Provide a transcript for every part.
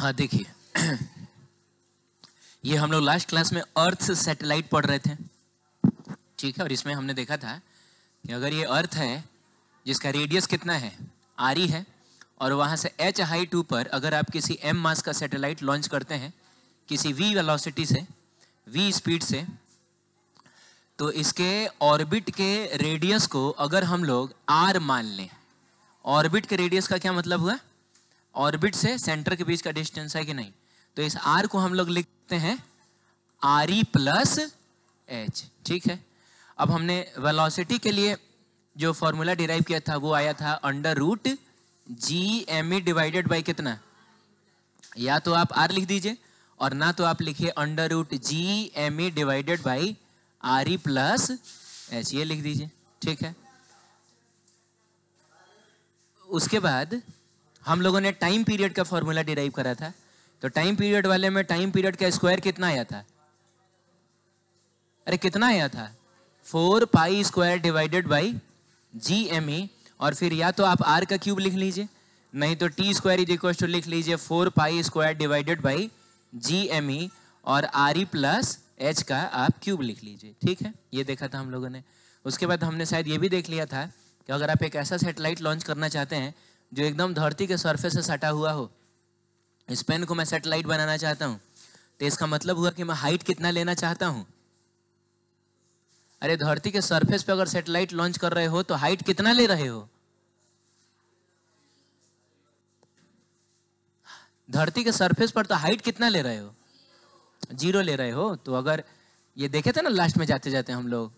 हाँ देखिए ये हम लोग लास्ट क्लास में अर्थ सैटेलाइट पढ़ रहे थे ठीक है और इसमें हमने देखा था कि अगर ये अर्थ है जिसका रेडियस कितना है आर ई है और वहाँ से एच हाई टू पर अगर आप किसी एम मास का सैटेलाइट लॉन्च करते हैं किसी वी वेलोसिटी से वी स्पीड से तो इसके ऑर्बिट के रेडियस को अगर हम लोग आर मान लें ऑर्बिट के रेडियस का क्या मतलब हुआ ऑर्बिट से सेंटर के बीच का डिस्टेंस है कि नहीं तो इस आर को हम लोग लिखते हैं आर ई प्लस एच ठीक है अब हमने वेलोसिटी के लिए जो फॉर्मूला डिराइव किया था वो आया था under root G M E divided by कितना या तो आप आर लिख दीजिए और ना तो आप लिखिए under root G M E divided by R E plus H ये लिख दीजिए ठीक है उसके बाद हम लोगों ने टाइम पीरियड का फॉर्मूला डिराइव करा था तो टाइम पीरियड वाले में टाइम पीरियड का स्क्वायर कितना आया था अरे कितना आया था four pi square divided by G M E और फिर या तो आप आर का क्यूब लिख लीजिए नहीं तो T square is equal to लिख लीजिए four pi square divided by G M E और आर ई प्लस एच का आप क्यूब लिख लीजिए ठीक है ये देखा था हम लोगों ने उसके बाद हमने शायद ये भी देख लिया था कि अगर आप एक ऐसा सेटेलाइट लॉन्च करना चाहते हैं जो एकदम धरती के सरफेस से सटा हुआ हो इस पेन को मैं सेटेलाइट बनाना चाहता हूँ तो इसका मतलब हुआ कि मैं हाइट कितना लेना चाहता हूँ अरे धरती के सरफेस पे अगर सेटेलाइट लॉन्च कर रहे हो तो हाइट कितना ले रहे हो धरती के सरफेस पर तो हाइट कितना ले रहे हो जीरो ले रहे हो तो अगर ये देखे थे ना लास्ट में जाते जाते हम लोग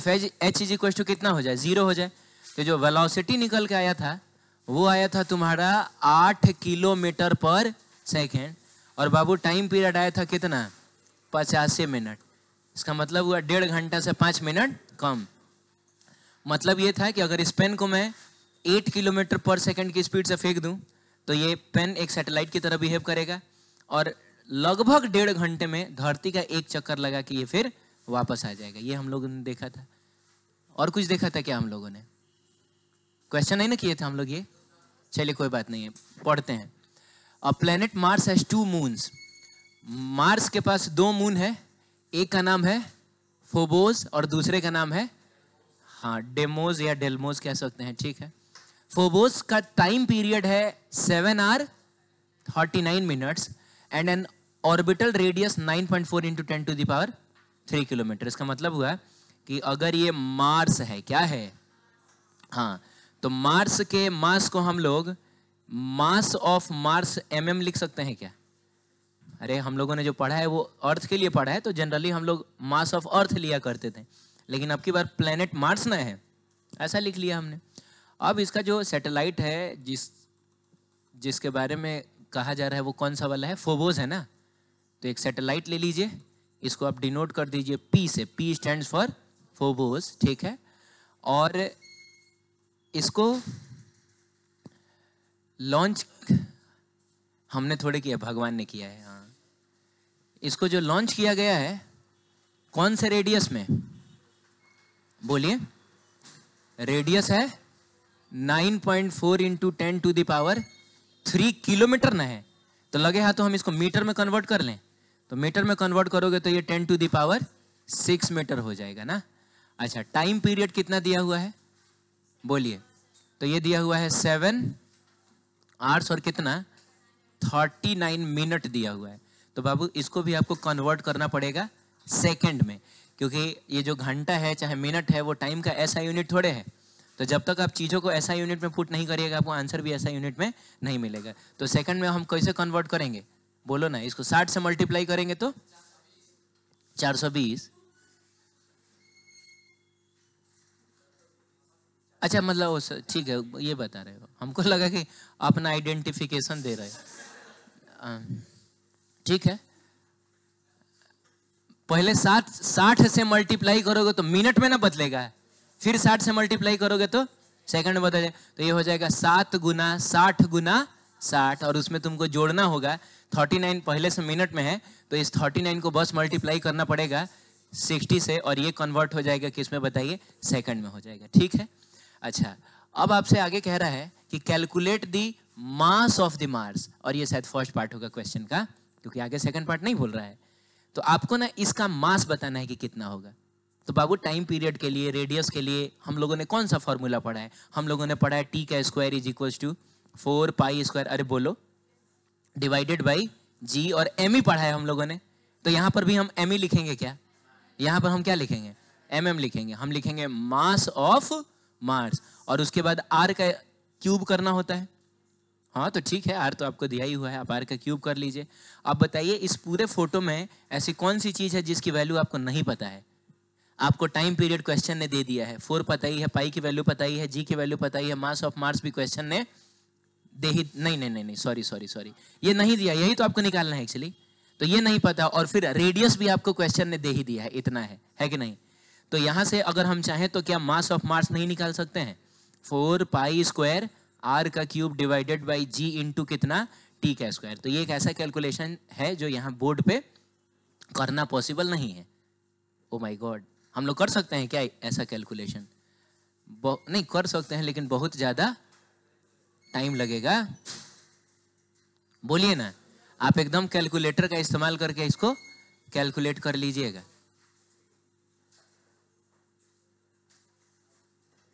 if H is equal to कितना हो जाए जीरो हो जाए तो जो वेलोसिटी निकल के आया था वो आया था तुम्हारा आठ किलोमीटर पर सेकेंड और बाबू टाइम पीरियड आया था कितना पचासी मिनट इसका मतलब हुआ डेढ़ घंटा से पाँच मिनट कम मतलब ये था कि अगर इस पेन को मैं एट किलोमीटर पर सेकेंड की स्पीड से फेंक दूँ तो ये पेन एक सैटेलाइट की तरह बिहेव करेगा और लगभग डेढ़ घंटे में धरती का एक चक्कर लगा कि ये फिर वापस आ जाएगा ये हम लोगों ने देखा था और कुछ देखा था क्या हम लोगों ने क्वेश्चन नहीं ना किए थे हम लोग ये चलिए कोई बात नहीं है पढ़ते हैं a planet Mars has two moons Mars के पास दो मून है एक का नाम है फोबोज और दूसरे का नाम है हाँ डेमोज या डेलमोज कह सकते हैं ठीक है फोबोज का टाइम पीरियड है seven hour thirty nine minutes and an orbital radius nine point four into ten to the power three kilometre इसका मतलब हुआ कि अगर ये मार्स है क्या है हाँ तो मार्स के मास को हम लोग mass of Mars M mm लिख सकते हैं क्या अरे हम लोगों ने जो पढ़ा है वो अर्थ के लिए पढ़ा है तो जनरली हम लोग मास ऑफ अर्थ लिया करते थे लेकिन अब की बार प्लेनेट मार्स ना है ऐसा लिख लिया हमने अब इसका जो सैटेलाइट है जिस जिसके बारे में कहा जा रहा है वो कौन सा वाला है फोबोज है ना तो एक सैटेलाइट ले लीजिए इसको आप डिनोट कर दीजिए पी से पी स्टैंड फॉर फोबोज ठीक है और इसको लॉन्च हमने थोड़े किया भगवान ने किया है हाँ इसको जो लॉन्च किया गया है कौन से रेडियस में बोलिए रेडियस है 9.4 into ten to the power three kilometre ना है तो लगे हाथ तो हम इसको मीटर में कन्वर्ट कर लें तो मीटर में कन्वर्ट करोगे तो ये ten to the power six metre हो जाएगा ना अच्छा टाइम पीरियड कितना दिया हुआ है बोलिए तो ये दिया हुआ है सेवन आर्ट्स और कितना थर्टी नाइन मिनट दिया हुआ है तो बाबू इसको भी आपको कन्वर्ट करना पड़ेगा सेकेंड में क्योंकि ये जो घंटा है चाहे मिनट है वो टाइम का ऐसा यूनिट थोड़े है तो जब तक आप चीज़ों को ऐसा यूनिट में पुट नहीं करिएगा आपको आंसर भी ऐसा यूनिट में नहीं मिलेगा तो सेकंड में हम कैसे कन्वर्ट करेंगे बोलो ना इसको 60 से मल्टीप्लाई करेंगे तो 420 अच्छा मतलब उस ठीक है ये बता रहे हो हमको लगा कि अपना आइडेंटिफिकेशन दे रहे हो ठीक है पहले साठ साठ से मल्टीप्लाई करोगे तो मिनट में ना बदलेगा फिर साठ से मल्टीप्लाई करोगे तो सेकंड में बदल तो ये हो जाएगा सात गुना साठ गुना साठ और उसमें तुमको जोड़ना होगा थर्टी नाइन पहले से मिनट में है तो इस थर्टी नाइन को बस मल्टीप्लाई करना पड़ेगा सिक्सटी से और ये कन्वर्ट हो जाएगा किस में बताइए सेकंड में हो जाएगा ठीक है अच्छा अब आपसे आगे कह रहा है कि calculate the mass of the Mars और ये शायद फर्स्ट पार्ट होगा क्वेश्चन का क्योंकि आगे सेकंड पार्ट नहीं बोल रहा है तो आपको ना इसका मास बताना है कि कितना होगा तो बाबू टाइम पीरियड के लिए रेडियस के लिए हम लोगों ने कौन सा फॉर्मूला पढ़ा है हम लोगों ने पढ़ा है टी का square is equal to four pi square अरे बोलो डिवाइडेड बाई जी और एम ई पढ़ा है हम लोगों ने तो यहाँ पर भी हम एम ई लिखेंगे क्या यहाँ पर हम क्या लिखेंगे एम एम लिखेंगे हम लिखेंगे मास ऑफ मार्स और उसके बाद आर का क्यूब करना होता है हाँ तो ठीक है आर तो आपको दिया ही हुआ है आप आर का क्यूब कर लीजिए आप बताइए इस पूरे फोटो में ऐसी कौन सी चीज़ है जिसकी वैल्यू आपको नहीं पता है आपको टाइम पीरियड क्वेश्चन ने दे दिया है फोर पता ही है पाई की वैल्यू पता ही है जी की वैल्यू पता ही है मास ऑफ मार्स भी क्वेश्चन ने दे ही नहीं नहीं नहीं नहीं सॉरी सॉरी सॉरी ये नहीं दिया यही तो आपको निकालना है एक्चुअली तो ये नहीं पता और फिर रेडियस भी आपको क्वेश्चन ने दे ही दिया है इतना है है कि नहीं तो यहां से अगर हम चाहें तो क्या मास ऑफ मार्स नहीं निकाल सकते हैं फोर पाई स्क्वायर आर का cube divided by G into कितना टी का स्क्वायर तो ये एक ऐसा कैलकुलेशन है जो यहाँ बोर्ड पे करना पॉसिबल नहीं है ओ माई गॉड हम लोग कर सकते हैं क्या ऐसा कैलकुलेशन नहीं कर सकते हैं लेकिन बहुत ज़्यादा टाइम लगेगा बोलिए ना आप एकदम कैलकुलेटर का इस्तेमाल करके इसको कैलकुलेट कर लीजिएगा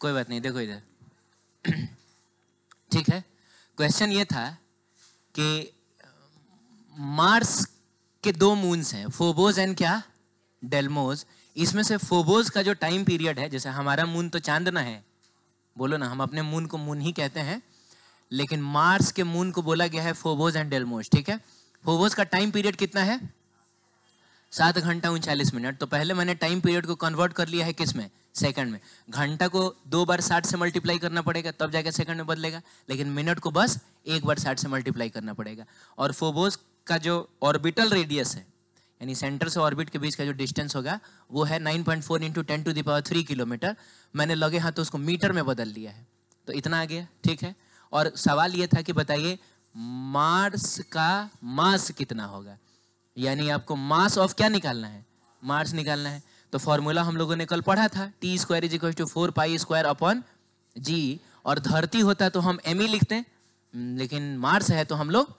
कोई बात नहीं देखो इधर ठीक है क्वेश्चन ये था कि मार्स के दो मून्स हैं फोबोज एंड क्या डेलमोज इसमें से फोबोज का जो टाइम पीरियड है जैसे हमारा मून तो चांदना है बोलो ना हम अपने मून को मून ही कहते हैं लेकिन मार्स के मून को बोला गया है फोबोज एंड डेलमोज ठीक है फोबोज का टाइम पीरियड कितना है सात घंटा उनचालीस मिनट तो पहले मैंने टाइम पीरियड को कन्वर्ट कर लिया है किसमें सेकंड में घंटा को दो बार साठ से मल्टीप्लाई करना पड़ेगा तब जाके सेकंड में बदलेगा लेकिन मिनट को बस एक बार साठ से मल्टीप्लाई करना पड़ेगा और फोबोस का जो ऑर्बिटल रेडियस है यानी सेंटर से ऑर्बिट के बीच का जो डिस्टेंस होगा वो है 9.4 point four into ten to the power three kilometre मैंने लगे हाथ तो उसको मीटर में बदल लिया है तो इतना आ गया ठीक है और सवाल ये था कि बताइए मार्स का मास कितना होगा यानी आपको मास ऑफ क्या निकालना है मार्स निकालना है तो फॉर्मूला हम लोगों ने कल पढ़ा था T square is equal to four pi square upon G और धरती होता तो हम एम ई लिखते हैं हम्म, लेकिन मार्स है तो हम लोग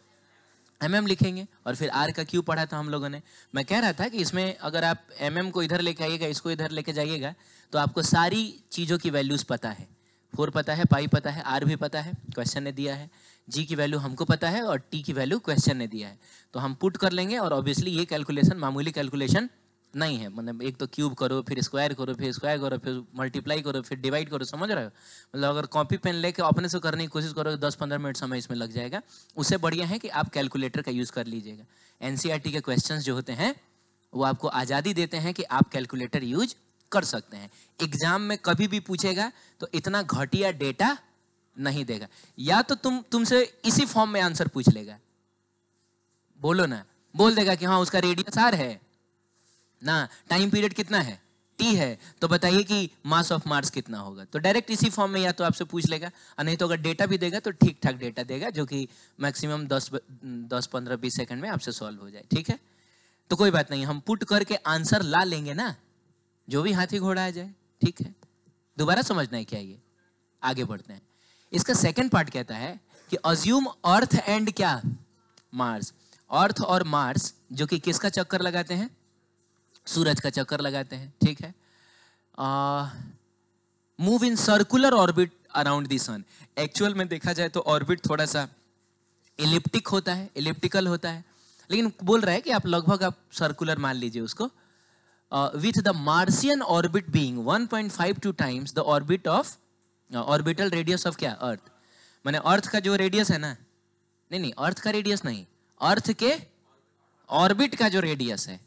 एम mm लिखेंगे और फिर आर का क्यू पढ़ा था हम लोगों ने मैं कह रहा था कि इसमें अगर आप एम mm को इधर लेके आइएगा इसको इधर लेके जाइएगा तो आपको सारी चीज़ों की वैल्यूज़ पता है फोर पता है पाई पता है आर भी पता है क्वेश्चन ने दिया है जी की वैल्यू हमको पता है और टी की वैल्यू क्वेश्चन ने दिया है तो हम पुट कर लेंगे और ऑब्वियसली ये कैलकुलेशन मामूली कैलकुलेशन नहीं है मतलब एक तो क्यूब करो फिर स्क्वायर करो फिर स्क्वायर करो फिर मल्टीप्लाई करो फिर डिवाइड करो समझ रहे हो मतलब अगर कॉपी पेन लेके अपने से करने की कोशिश करो दस पंद्रह मिनट समय इसमें लग जाएगा उससे बढ़िया है कि आप कैलकुलेटर का यूज़ कर लीजिएगा एन e के क्वेश्चन जो होते हैं वो आपको आज़ादी देते हैं कि आप कैलकुलेटर यूज कर सकते हैं एग्जाम में कभी भी पूछेगा तो इतना घटिया डेटा नहीं देगा या तो तुम तुमसे इसी फॉर्म में आंसर पूछ लेगा बोलो ना बोल देगा कि हाँ उसका रेडियस आर है ना टाइम पीरियड कितना है टी है तो बताइए कि मास ऑफ मार्स कितना होगा तो डायरेक्ट इसी फॉर्म में या तो आपसे पूछ लेगा और नहीं तो अगर डेटा भी देगा तो ठीक ठाक डेटा देगा जो कि मैक्सिमम दस दस पंद्रह बीस सेकंड में आपसे सॉल्व हो जाए ठीक है तो कोई बात नहीं हम पुट करके आंसर ला लेंगे ना जो भी हाथी घोड़ा आ जाए ठीक है दोबारा समझना है क्या ये आगे बढ़ते हैं इसका सेकेंड पार्ट कहता है कि अज्यूम अर्थ एंड क्या मार्स अर्थ और मार्स जो कि किसका चक्कर लगाते हैं सूरज का चक्कर लगाते हैं ठीक है move in circular orbit around the sun actual में देखा जाए तो ऑर्बिट थोड़ा सा इलिप्टिक होता है इलिप्टिकल होता है लेकिन बोल रहा है कि आप लगभग आप सर्कुलर मान लीजिए उसको with the Martian orbit being five two times the orbit of orbital radius of क्या अर्थ मैंने अर्थ का जो रेडियस है ना नहीं नहीं अर्थ का रेडियस नहीं अर्थ के ऑर्बिट का जो रेडियस है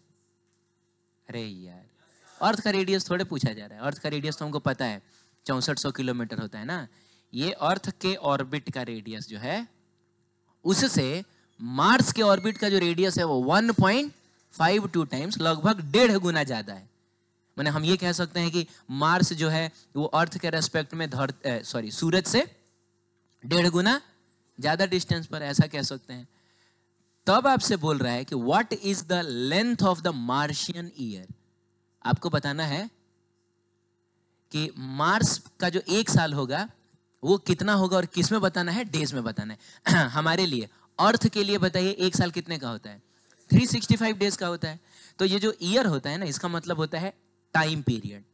अरे यार अर्थ का रेडियस थोड़े पूछा जा रहा है अर्थ का रेडियस तो हमको पता है चौंसठ सौ किलोमीटर होता है ना ये अर्थ के ऑर्बिट का रेडियस जो है उससे मार्स के ऑर्बिट का जो रेडियस है वो one point five two times लगभग डेढ़ गुना ज़्यादा है मैंने हम ये कह सकते हैं कि मार्स जो है वो अर्थ के रेस्पेक्ट में धर सॉरी सूरज से डेढ़ गुना ज़्यादा डिस्टेंस पर ऐसा कह सकते हैं तब आपसे बोल रहा है कि what is the length of the Martian year आपको बताना है कि मार्स का जो एक साल होगा वो कितना होगा और किस में बताना है डेज में बताना है हमारे लिए अर्थ के लिए बताइए एक साल कितने का होता है 365 डेज का होता है तो ये जो ईयर होता है ना इसका मतलब होता है टाइम पीरियड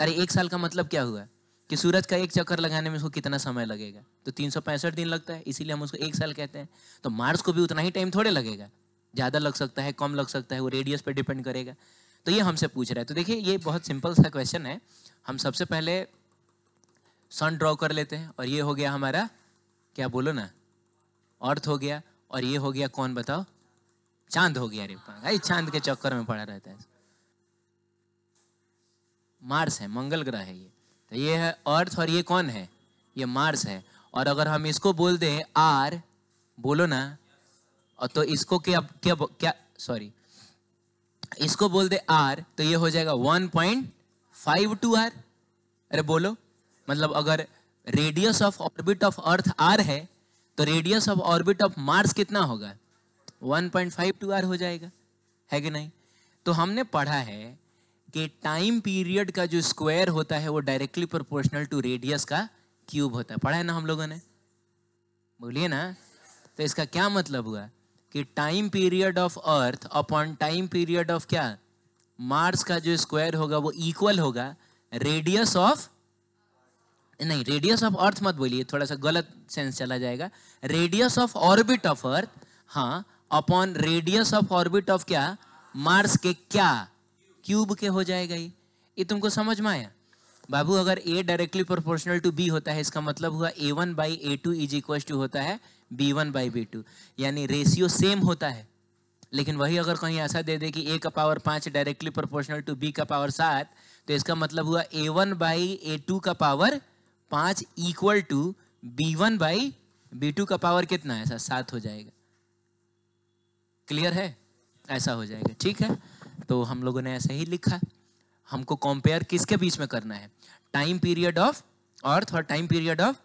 अरे एक साल का मतलब क्या हुआ कि सूरज का एक चक्कर लगाने में उसको कितना समय लगेगा तो तीन दिन लगता है इसीलिए हम उसको एक साल कहते हैं तो मार्स को भी उतना ही टाइम थोड़े लगेगा ज़्यादा लग सकता है कम लग सकता है वो रेडियस पर डिपेंड करेगा तो ये हमसे पूछ रहा है तो देखिए ये बहुत सिंपल सा क्वेश्चन है हम सबसे पहले सन ड्रॉ कर लेते हैं और ये हो गया हमारा क्या बोलो ना अर्थ हो गया और ये हो गया कौन बताओ चांद हो गया अरे भाई चांद के चक्कर में पड़ा रहता है मार्स है मंगल ग्रह है ये तो ये है अर्थ और ये कौन है ये मार्स है और अगर हम इसको बोल दें आर बोलो ना और तो इसको क्या क्या क्या सॉरी इसको बोल दे आर तो ये हो जाएगा one point five two R अरे बोलो मतलब अगर radius of orbit of Earth R है तो radius of orbit of Mars कितना होगा one point five two R हो जाएगा है कि नहीं तो हमने पढ़ा है कि टाइम पीरियड का जो स्क्वायर होता है वो डायरेक्टली प्रोपोर्शनल टू रेडियस का क्यूब होता है पढ़ा है ना हम लोगों ने बोलिए ना तो इसका क्या मतलब हुआ कि time period of Earth upon time period of क्या मार्स का जो स्क्वायर होगा वो इक्वल होगा रेडियस ऑफ नहीं रेडियस ऑफ अर्थ मत बोलिए थोड़ा सा गलत सेंस चला जाएगा radius of orbit of Earth हाँ upon radius of orbit of क्या मार्स के क्या क्यूब के हो जाएगा ये ये तुमको समझ में आया बाबू अगर A directly proportional to B होता है इसका मतलब हुआ A one by A two is equal to होता है B one by B two यानी रेशियो सेम होता है लेकिन वही अगर कहीं ऐसा दे दे कि ए का पावर पाँच डायरेक्टली प्रोपोर्शनल टू बी का पावर सात तो इसका मतलब हुआ A one by A two का पावर पाँच equal to B one by B two का पावर कितना ऐसा सात हो जाएगा क्लियर है ऐसा हो जाएगा ठीक है तो हम लोगों ने ऐसे ही लिखा हमको कंपेयर किसके बीच में करना है टाइम पीरियड ऑफ अर्थ और टाइम पीरियड ऑफ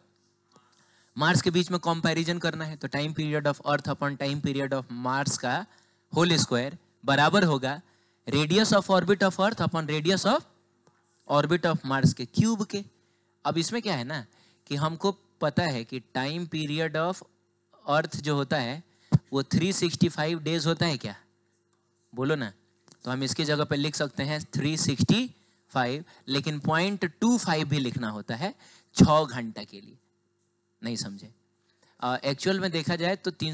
मार्स के बीच में कंपैरिजन करना है तो time period of Earth upon time period of Mars का होल स्क्वायर बराबर होगा radius of orbit of Earth upon radius of orbit of Mars के क्यूब के अब इसमें क्या है ना कि हमको पता है कि टाइम पीरियड ऑफ अर्थ जो होता है वो 365 डेज होता है क्या बोलो ना तो हम इसकी जगह पर लिख सकते हैं 365 लेकिन पॉइंट टू फाइव भी लिखना होता है छ घंटा के लिए नहीं समझे एक्चुअल में देखा जाए तो तीन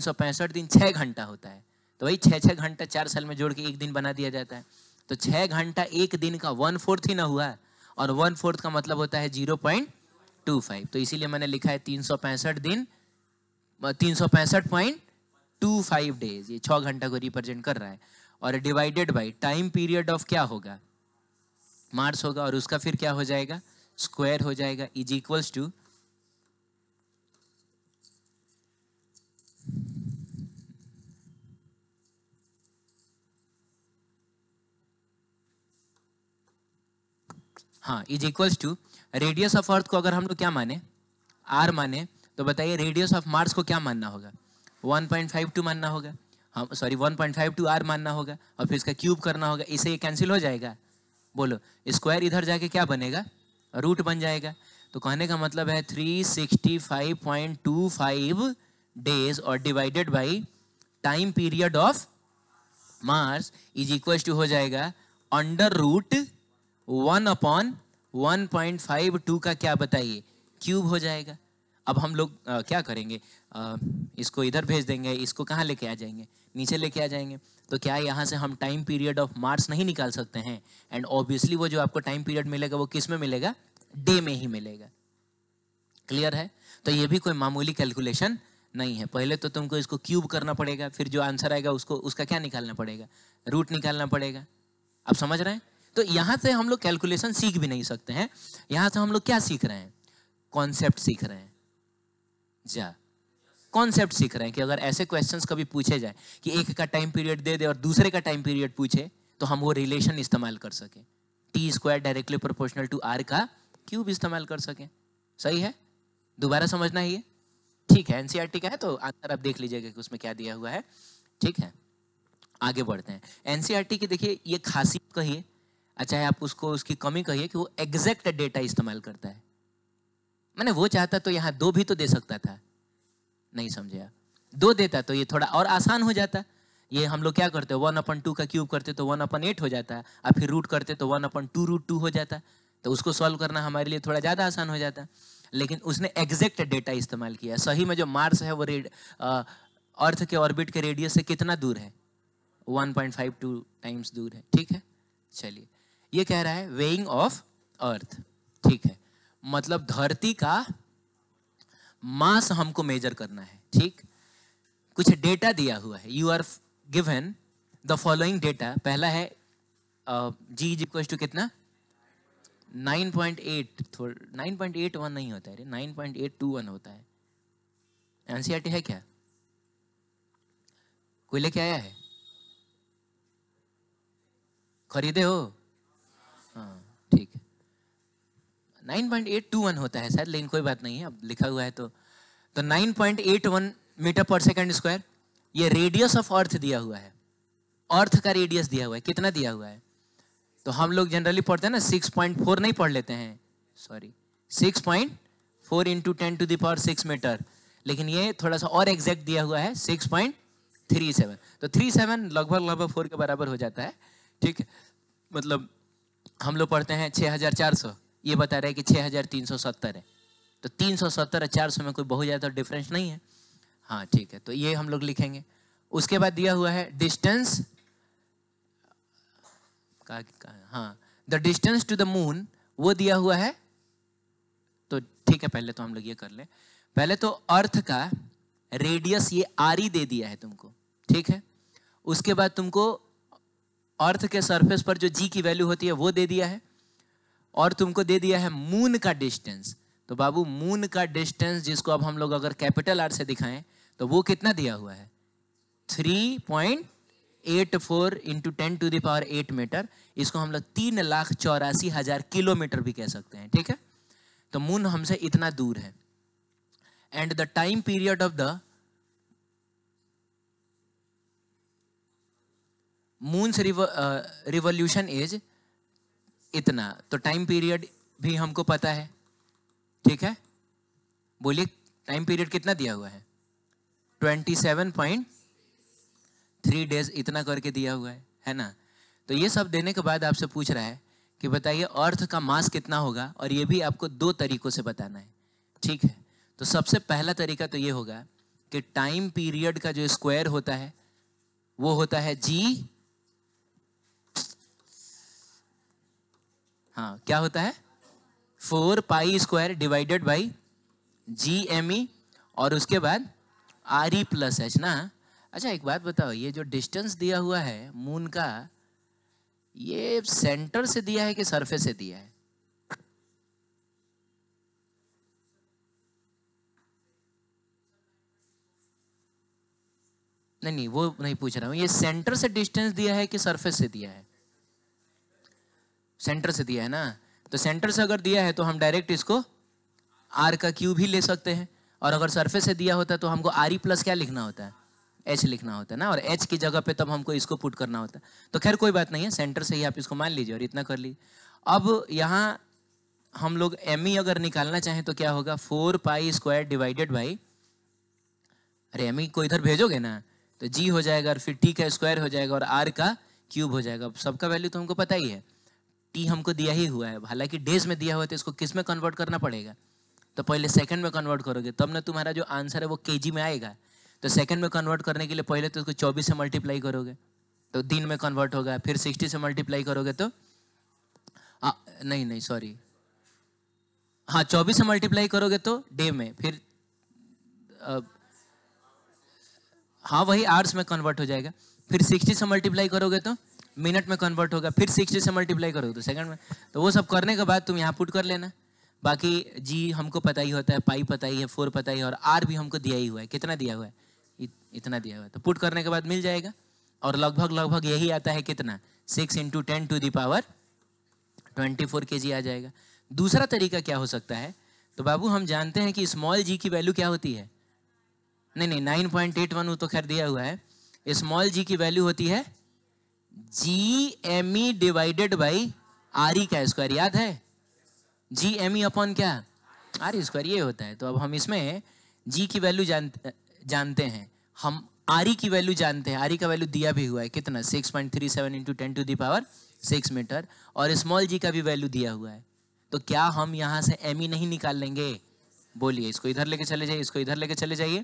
दिन छः घंटा होता है तो वही छः छः घंटा चार साल में जोड़ के एक दिन बना दिया जाता है तो छः घंटा एक दिन का वन फोर्थ ही ना हुआ और वन फोर्थ का मतलब होता है जीरो पॉइंट टू फाइव तो इसीलिए मैंने लिखा है तीन सौ पैंसठ दिन तीन सौ पैंसठ पॉइंट टू फाइव डेज ये छः घंटा को रिप्रेजेंट कर रहा है और divided by time period of क्या होगा मार्स होगा और उसका फिर क्या हो जाएगा स्क्वायर हो जाएगा इज इक्वल्स टू हाँ is equals to radius of Earth को अगर हम लोग क्या माने आर माने तो बताइए रेडियस ऑफ मार्स को क्या मानना होगा 1.52 मानना होगा हम sorry one point two R मानना होगा और फिर इसका क्यूब करना होगा इसे ये कैंसिल हो जाएगा बोलो स्क्वायर इधर जाके क्या बनेगा रूट बन जाएगा तो कहने का मतलब है 365.25 डेज और divided by time period of Mars is equal to हो जाएगा under root one upon one point five two का क्या बताइए क्यूब हो जाएगा अब हम लोग क्या करेंगे आ, इसको इधर भेज देंगे इसको कहाँ लेके आ जाएंगे नीचे लेके आ जाएंगे तो क्या यहाँ से हम टाइम पीरियड ऑफ मार्स नहीं निकाल सकते हैं एंड ऑब्वियसली वो जो आपको टाइम पीरियड मिलेगा वो किस में मिलेगा डे में ही मिलेगा क्लियर है तो ये भी कोई मामूली कैलकुलेशन नहीं है पहले तो तुमको इसको क्यूब करना पड़ेगा फिर जो आंसर आएगा उसको उसका क्या निकालना पड़ेगा रूट निकालना पड़ेगा आप समझ रहे हैं तो यहाँ से हम लोग कैलकुलेशन सीख भी नहीं सकते हैं यहाँ से हम लोग क्या सीख रहे हैं कॉन्सेप्ट सीख रहे हैं जा कॉन्सेप्ट सीख रहे हैं कि अगर ऐसे क्वेश्चंस कभी पूछे जाए कि एक का टाइम पीरियड दे दे और दूसरे का टाइम पीरियड पूछे तो हम वो रिलेशन इस्तेमाल कर सकें T square directly proportional to R का क्यूब इस्तेमाल कर सकें सही है दोबारा समझना ही है ठीक है एनसीआर e का है तो आंसर आप देख लीजिएगा कि उसमें क्या दिया हुआ है ठीक है आगे बढ़ते हैं एनसीआर e की देखिए ये खासियत कहिए चाहे अच्छा, आप उसको उसकी कमी कहिए कि वो एग्जैक्ट डेटा इस्तेमाल करता है मैंने वो चाहता तो यहाँ दो भी तो दे सकता था नहीं समझे दो देता तो ये थोड़ा और आसान हो जाता ये हम लोग क्या करते हैं वन अपन टू का क्यूब करते तो वन अपन एट हो जाता है और फिर रूट करते तो one upon two root two हो जाता तो उसको सॉल्व करना हमारे लिए थोड़ा ज़्यादा आसान हो जाता है लेकिन उसने एग्जैक्ट डेटा इस्तेमाल किया सही में जो मार्स है वो रेड अर्थ के ऑर्बिट के रेडियस से कितना दूर है 1.52 टाइम्स दूर है ठीक है चलिए ये कह रहा है वेइंग ऑफ अर्थ ठीक है मतलब धरती का मास हमको मेजर करना है ठीक कुछ डेटा दिया हुआ है you are given the following data पहला है जी इज इक्वल टू कितना 9.8 थोड़ा 9.81 नहीं होता है रे 9.821 होता है एनसीईआरटी e है क्या कोई लेके आया है खरीदे हो nine point eight two one होता है सर लेकिन कोई बात नहीं है अब लिखा हुआ है तो तो nine point eight one metre per second square ये रेडियस ऑफ अर्थ दिया हुआ है अर्थ का रेडियस दिया हुआ है कितना दिया हुआ है तो हम लोग जनरली पढ़ते हैं ना सिक्स पॉइंट फोर नहीं पढ़ लेते हैं sorry six point four into ten to the power six metre लेकिन ये थोड़ा सा और एग्जैक्ट दिया हुआ है सिक्स पॉइंट थ्री सेवन तो थ्री सेवन लगभग लगभग फोर के बराबर हो जाता है ठीक मतलब हम लोग पढ़ते हैं छः हज़ार चार सौ ये बता रहा है कि 6370 है तो 370 और 400 में कोई बहुत ज़्यादा डिफरेंस तो नहीं है हाँ ठीक है तो ये हम लोग लिखेंगे उसके बाद दिया हुआ है डिस्टेंस का, का हाँ the distance to the moon वो दिया हुआ है तो ठीक है पहले तो हम लोग ये कर लें पहले तो अर्थ का रेडियस ये आर ही दे दिया है तुमको ठीक है उसके बाद तुमको अर्थ के सरफेस पर जो जी की वैल्यू होती है वो दे दिया है और तुमको दे दिया है मून का डिस्टेंस तो बाबू मून का डिस्टेंस जिसको अब हम लोग अगर कैपिटल आर से दिखाएं तो वो कितना दिया हुआ है three point eight four into ten to the power eight metre इसको हम लोग तीन लाख चौरासी हजार किलोमीटर भी कह सकते हैं ठीक है तो मून हमसे इतना दूर है and the time period of the moon revolution is इतना तो टाइम पीरियड भी हमको पता है ठीक है बोलिए टाइम पीरियड कितना दिया हुआ है twenty seven point three days इतना करके दिया हुआ है है ना तो ये सब देने के बाद आपसे पूछ रहा है कि बताइए अर्थ का मास कितना होगा और ये भी आपको दो तरीकों से बताना है ठीक है तो सबसे पहला तरीका तो ये होगा कि टाइम पीरियड का जो स्क्वायर होता है वो होता है जी हाँ क्या होता है four pi square divided by G M E और उसके बाद आर ई प्लस एच ना अच्छा एक बात बताओ ये जो डिस्टेंस दिया हुआ है मून का ये सेंटर से दिया है कि सरफेस से दिया है नहीं नहीं वो नहीं पूछ रहा हूँ ये सेंटर से डिस्टेंस दिया है कि सरफेस से दिया है सेंटर से दिया है ना तो सेंटर से अगर दिया है तो हम डायरेक्ट इसको आर का क्यू भी ले सकते हैं और अगर सरफेस से दिया होता है तो हमको आर ई प्लस क्या लिखना होता है एच लिखना होता है ना और एच की जगह पे तब हमको इसको पुट करना होता है तो खैर कोई बात नहीं है सेंटर से ही आप इसको मान लीजिए और इतना कर लीजिए अब यहाँ हम लोग एम ई e अगर निकालना चाहें तो क्या होगा four pi square divided by अरे एम ई e को इधर भेजोगे ना तो जी हो जाएगा और फिर टी का स्क्वायर हो जाएगा और आर का क्यूब हो जाएगा सबका वैल्यू तो हमको पता ही है टी हमको दिया ही हुआ है हालांकि डेज में दिया हुआ है तो इसको किस में कन्वर्ट करना पड़ेगा तो पहले सेकंड में कन्वर्ट करोगे तब ना तुम्हारा जो आंसर है वो के में आएगा तो सेकंड में कन्वर्ट करने के लिए पहले तो उसको चौबीस से मल्टीप्लाई करोगे तो दिन में कन्वर्ट होगा फिर सिक्सटी से मल्टीप्लाई करोगे तो आ, नहीं नहीं सॉरी हाँ चौबीस से मल्टीप्लाई करोगे तो डे में फिर आ, हाँ वही आवर्स में कन्वर्ट हो जाएगा फिर सिक्सटी से मल्टीप्लाई करोगे तो मिनट में कन्वर्ट होगा फिर सिक्सटी से मल्टीप्लाई करोगे तो सेकंड में तो वो सब करने के बाद तुम यहाँ पुट कर लेना बाकी जी हमको पता ही होता है पाई पता ही है फोर पता ही है और आर भी हमको दिया ही हुआ है कितना दिया हुआ है इत, इतना दिया हुआ है तो पुट करने के बाद मिल जाएगा और लगभग लगभग यही आता है कितना six into ten to the power twenty four K G आ जाएगा दूसरा तरीका क्या हो सकता है तो बाबू हम जानते हैं कि स्मॉल जी की वैल्यू क्या होती है नहीं नहीं नाइन पॉइंट एट वन वो तो खैर दिया हुआ है स्मॉल जी की वैल्यू होती है G M E divided by R E का स्क्वायर याद है जी एम ई अपॉन क्या आर स्क्वायर e ये होता है तो अब हम इसमें जी की वैल्यू जानते जानते हैं हम आर ई e की वैल्यू जानते हैं आर ई e का वैल्यू दिया भी हुआ है कितना six point three seven into ten to the power six metre और स्मॉल जी का भी वैल्यू दिया हुआ है तो क्या हम यहाँ से एम ई नहीं निकाल लेंगे बोलिए इसको इधर लेके चले जाइए इसको इधर लेके चले जाइए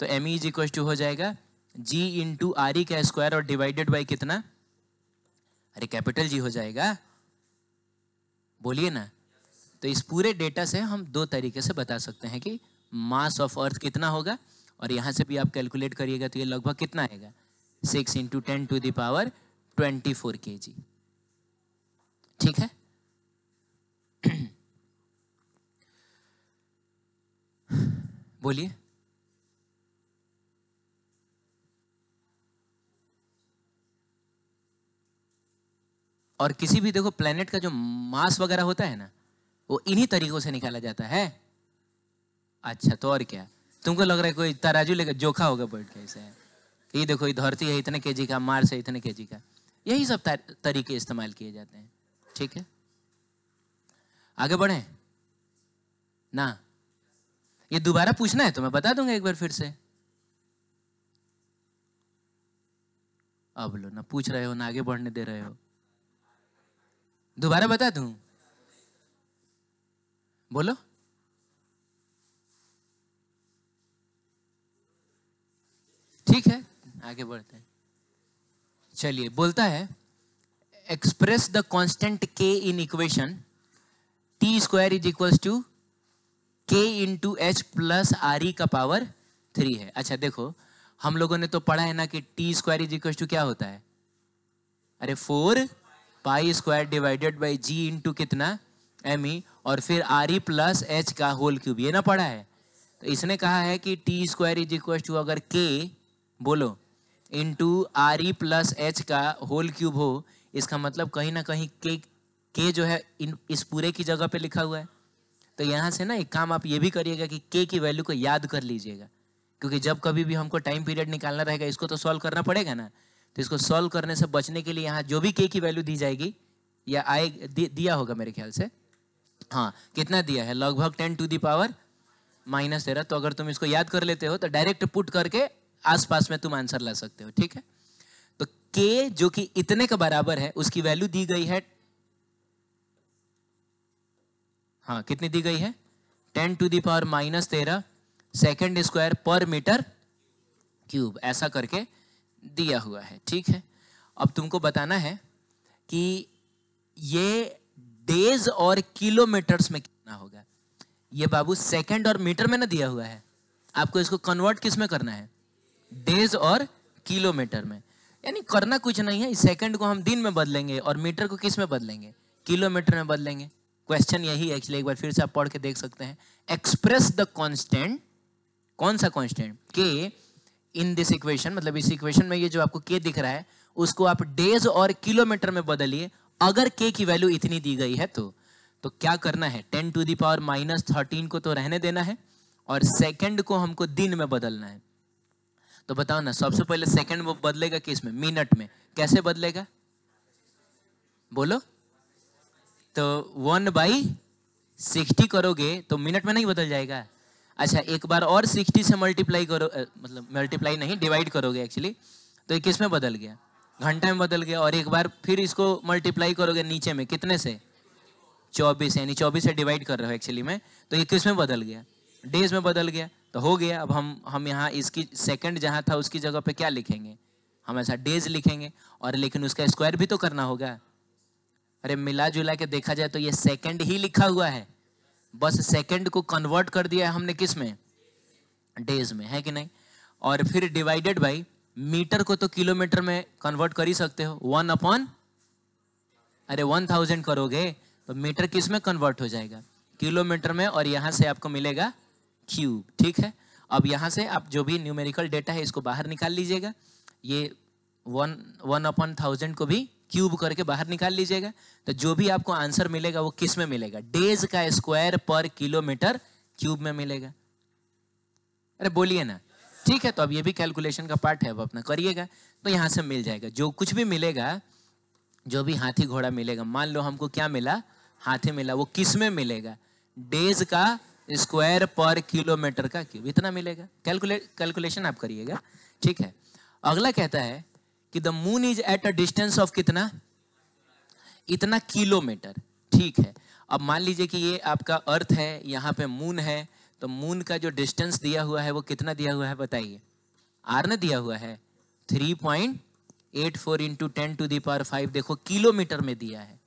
तो M E is equal to हो जाएगा जी इंटू आर ई का स्क्वायर और डिवाइडेड बाई कितना अरे कैपिटल जी हो जाएगा बोलिए ना तो इस पूरे डेटा से हम दो तरीके से बता सकते हैं कि मास ऑफ अर्थ कितना होगा और यहाँ से भी आप कैलकुलेट करिएगा तो ये लगभग कितना आएगा six into ten to the power twenty four K G ठीक है बोलिए और किसी भी देखो प्लेनेट का जो मास वगैरह होता है ना वो इन्हीं तरीकों से निकाला जाता है अच्छा तो और क्या तुमको लग रहा है कोई तराजू लेकर जोखा होगा बैठ के ऐसे ये देखो ये धरती है इतने के का मार्स है इतने के का यही सब तरीके इस्तेमाल किए जाते हैं ठीक है आगे बढ़े ना ये दोबारा पूछना है तो मैं बता दूंगा एक बार फिर से अब लो ना पूछ रहे हो ना आगे बढ़ने दे रहे हो दोबारा बता दूं बोलो ठीक है आगे बढ़ते हैं चलिए बोलता है express the constant K in equation T square is equals to K into H plus R E का पावर थ्री है अच्छा देखो हम लोगों ने तो पढ़ा है ना कि T square is equal to क्या होता है अरे four pi square divided by G into कितना एम ई e, और फिर आर ई प्लस एच का होल क्यूब ये ना पढ़ा है तो इसने कहा है कि T square is equal to अगर के बोलो into R E plus H का होल क्यूब हो इसका मतलब कहीं ना कहीं के के जो है इन इस पूरे की जगह पे लिखा हुआ है तो यहाँ से ना एक काम आप ये भी करिएगा कि के की वैल्यू को याद कर लीजिएगा क्योंकि जब कभी भी हमको टाइम पीरियड निकालना रहेगा इसको तो सॉल्व करना पड़ेगा ना तो इसको सॉल्व करने से बचने के लिए यहाँ जो भी के की वैल्यू दी जाएगी या आए दिया होगा मेरे ख्याल से हाँ कितना दिया है लगभग ten to the power minus तेरह तो अगर तुम इसको याद कर लेते हो तो डायरेक्ट पुट करके आसपास में तुम आंसर ला सकते हो ठीक है तो के जो कि इतने के बराबर है उसकी वैल्यू दी गई है हाँ कितनी दी गई है ten to the power minus तेरह सेकेंड स्क्वायर पर मीटर क्यूब ऐसा करके दिया हुआ है ठीक है अब तुमको बताना है कि ये डेज और किलोमीटर्स में कितना होगा ये बाबू सेकंड और मीटर में ना दिया हुआ है आपको इसको कन्वर्ट किस में करना है डेज और किलोमीटर में यानी करना कुछ नहीं है सेकंड को हम दिन में बदलेंगे और मीटर को किस में बदलेंगे किलोमीटर में बदलेंगे क्वेश्चन यही एक्चुअली एक बार फिर से आप पढ़ के देख सकते हैं एक्सप्रेस द कॉन्स्टेंट कौन सा कॉन्स्टेंट के इन दिस इक्वेशन मतलब इस इक्वेशन में ये जो आपको के दिख रहा है उसको आप डेज और किलोमीटर में बदलिए अगर के की वैल्यू इतनी दी गई है तो तो क्या करना है ten to the power minus thirteen को तो रहने देना है और सेकंड को हमको दिन में बदलना है तो बताओ ना सबसे पहले सेकंड वो बदलेगा किस में मिनट में कैसे बदलेगा बोलो तो वन बाई सिक्सटी करोगे तो मिनट में नहीं बदल जाएगा अच्छा एक बार और सिक्सटी से मल्टीप्लाई करो मतलब मल्टीप्लाई नहीं डिवाइड करोगे एक्चुअली तो किस में बदल गया घंटा में बदल गया और एक बार फिर इसको मल्टीप्लाई करोगे नीचे में कितने से चौबीस यानी चौबीस से डिवाइड कर रहे हो एक्चुअली में तो ये किस में बदल गया डेज में बदल गया तो हो गया अब हम हम यहाँ इसकी सेकंड जहाँ था उसकी जगह पे क्या लिखेंगे हम ऐसा डेज लिखेंगे और लेकिन उसका स्क्वायर भी तो करना होगा अरे मिला जुला के देखा जाए तो ये सेकंड ही लिखा हुआ है बस सेकंड को कन्वर्ट कर दिया है हमने किस में डेज में है कि नहीं और फिर डिवाइडेड बाई मीटर को तो किलोमीटर में कन्वर्ट कर ही सकते हो वन अपॉन अरे वन थाउजेंड करोगे तो मीटर किस में कन्वर्ट हो जाएगा किलोमीटर में और यहाँ से आपको मिलेगा क्यूब ठीक है अब यहाँ से आप जो भी न्यूमेरिकल डेटा है इसको बाहर निकाल लीजिएगा ये वन वन अपॉन थाउजेंड को भी क्यूब करके बाहर निकाल लीजिएगा तो जो भी आपको आंसर मिलेगा वो किस में मिलेगा डेज का स्क्वायर पर किलोमीटर क्यूब में मिलेगा अरे बोलिए ना ठीक है तो अब ये भी कैलकुलेशन का पार्ट है अब अपना करिएगा तो यहाँ से मिल जाएगा जो कुछ भी मिलेगा जो भी हाथी घोड़ा मिलेगा मान लो हमको क्या मिला हाथी मिला वो किस में मिलेगा डेज का स्क्वायर पर किलोमीटर का क्यूब इतना मिलेगा कैलकुलेट कैलकुलेशन आप करिएगा ठीक है अगला कहता है कि the moon is at a distance of कितना इतना किलोमीटर ठीक है अब मान लीजिए कि ये आपका अर्थ है यहाँ पे मून है तो मून का जो डिस्टेंस दिया हुआ है वो कितना दिया हुआ है बताइए आर ने दिया हुआ है three point eight four into ten to the power five देखो किलोमीटर में दिया है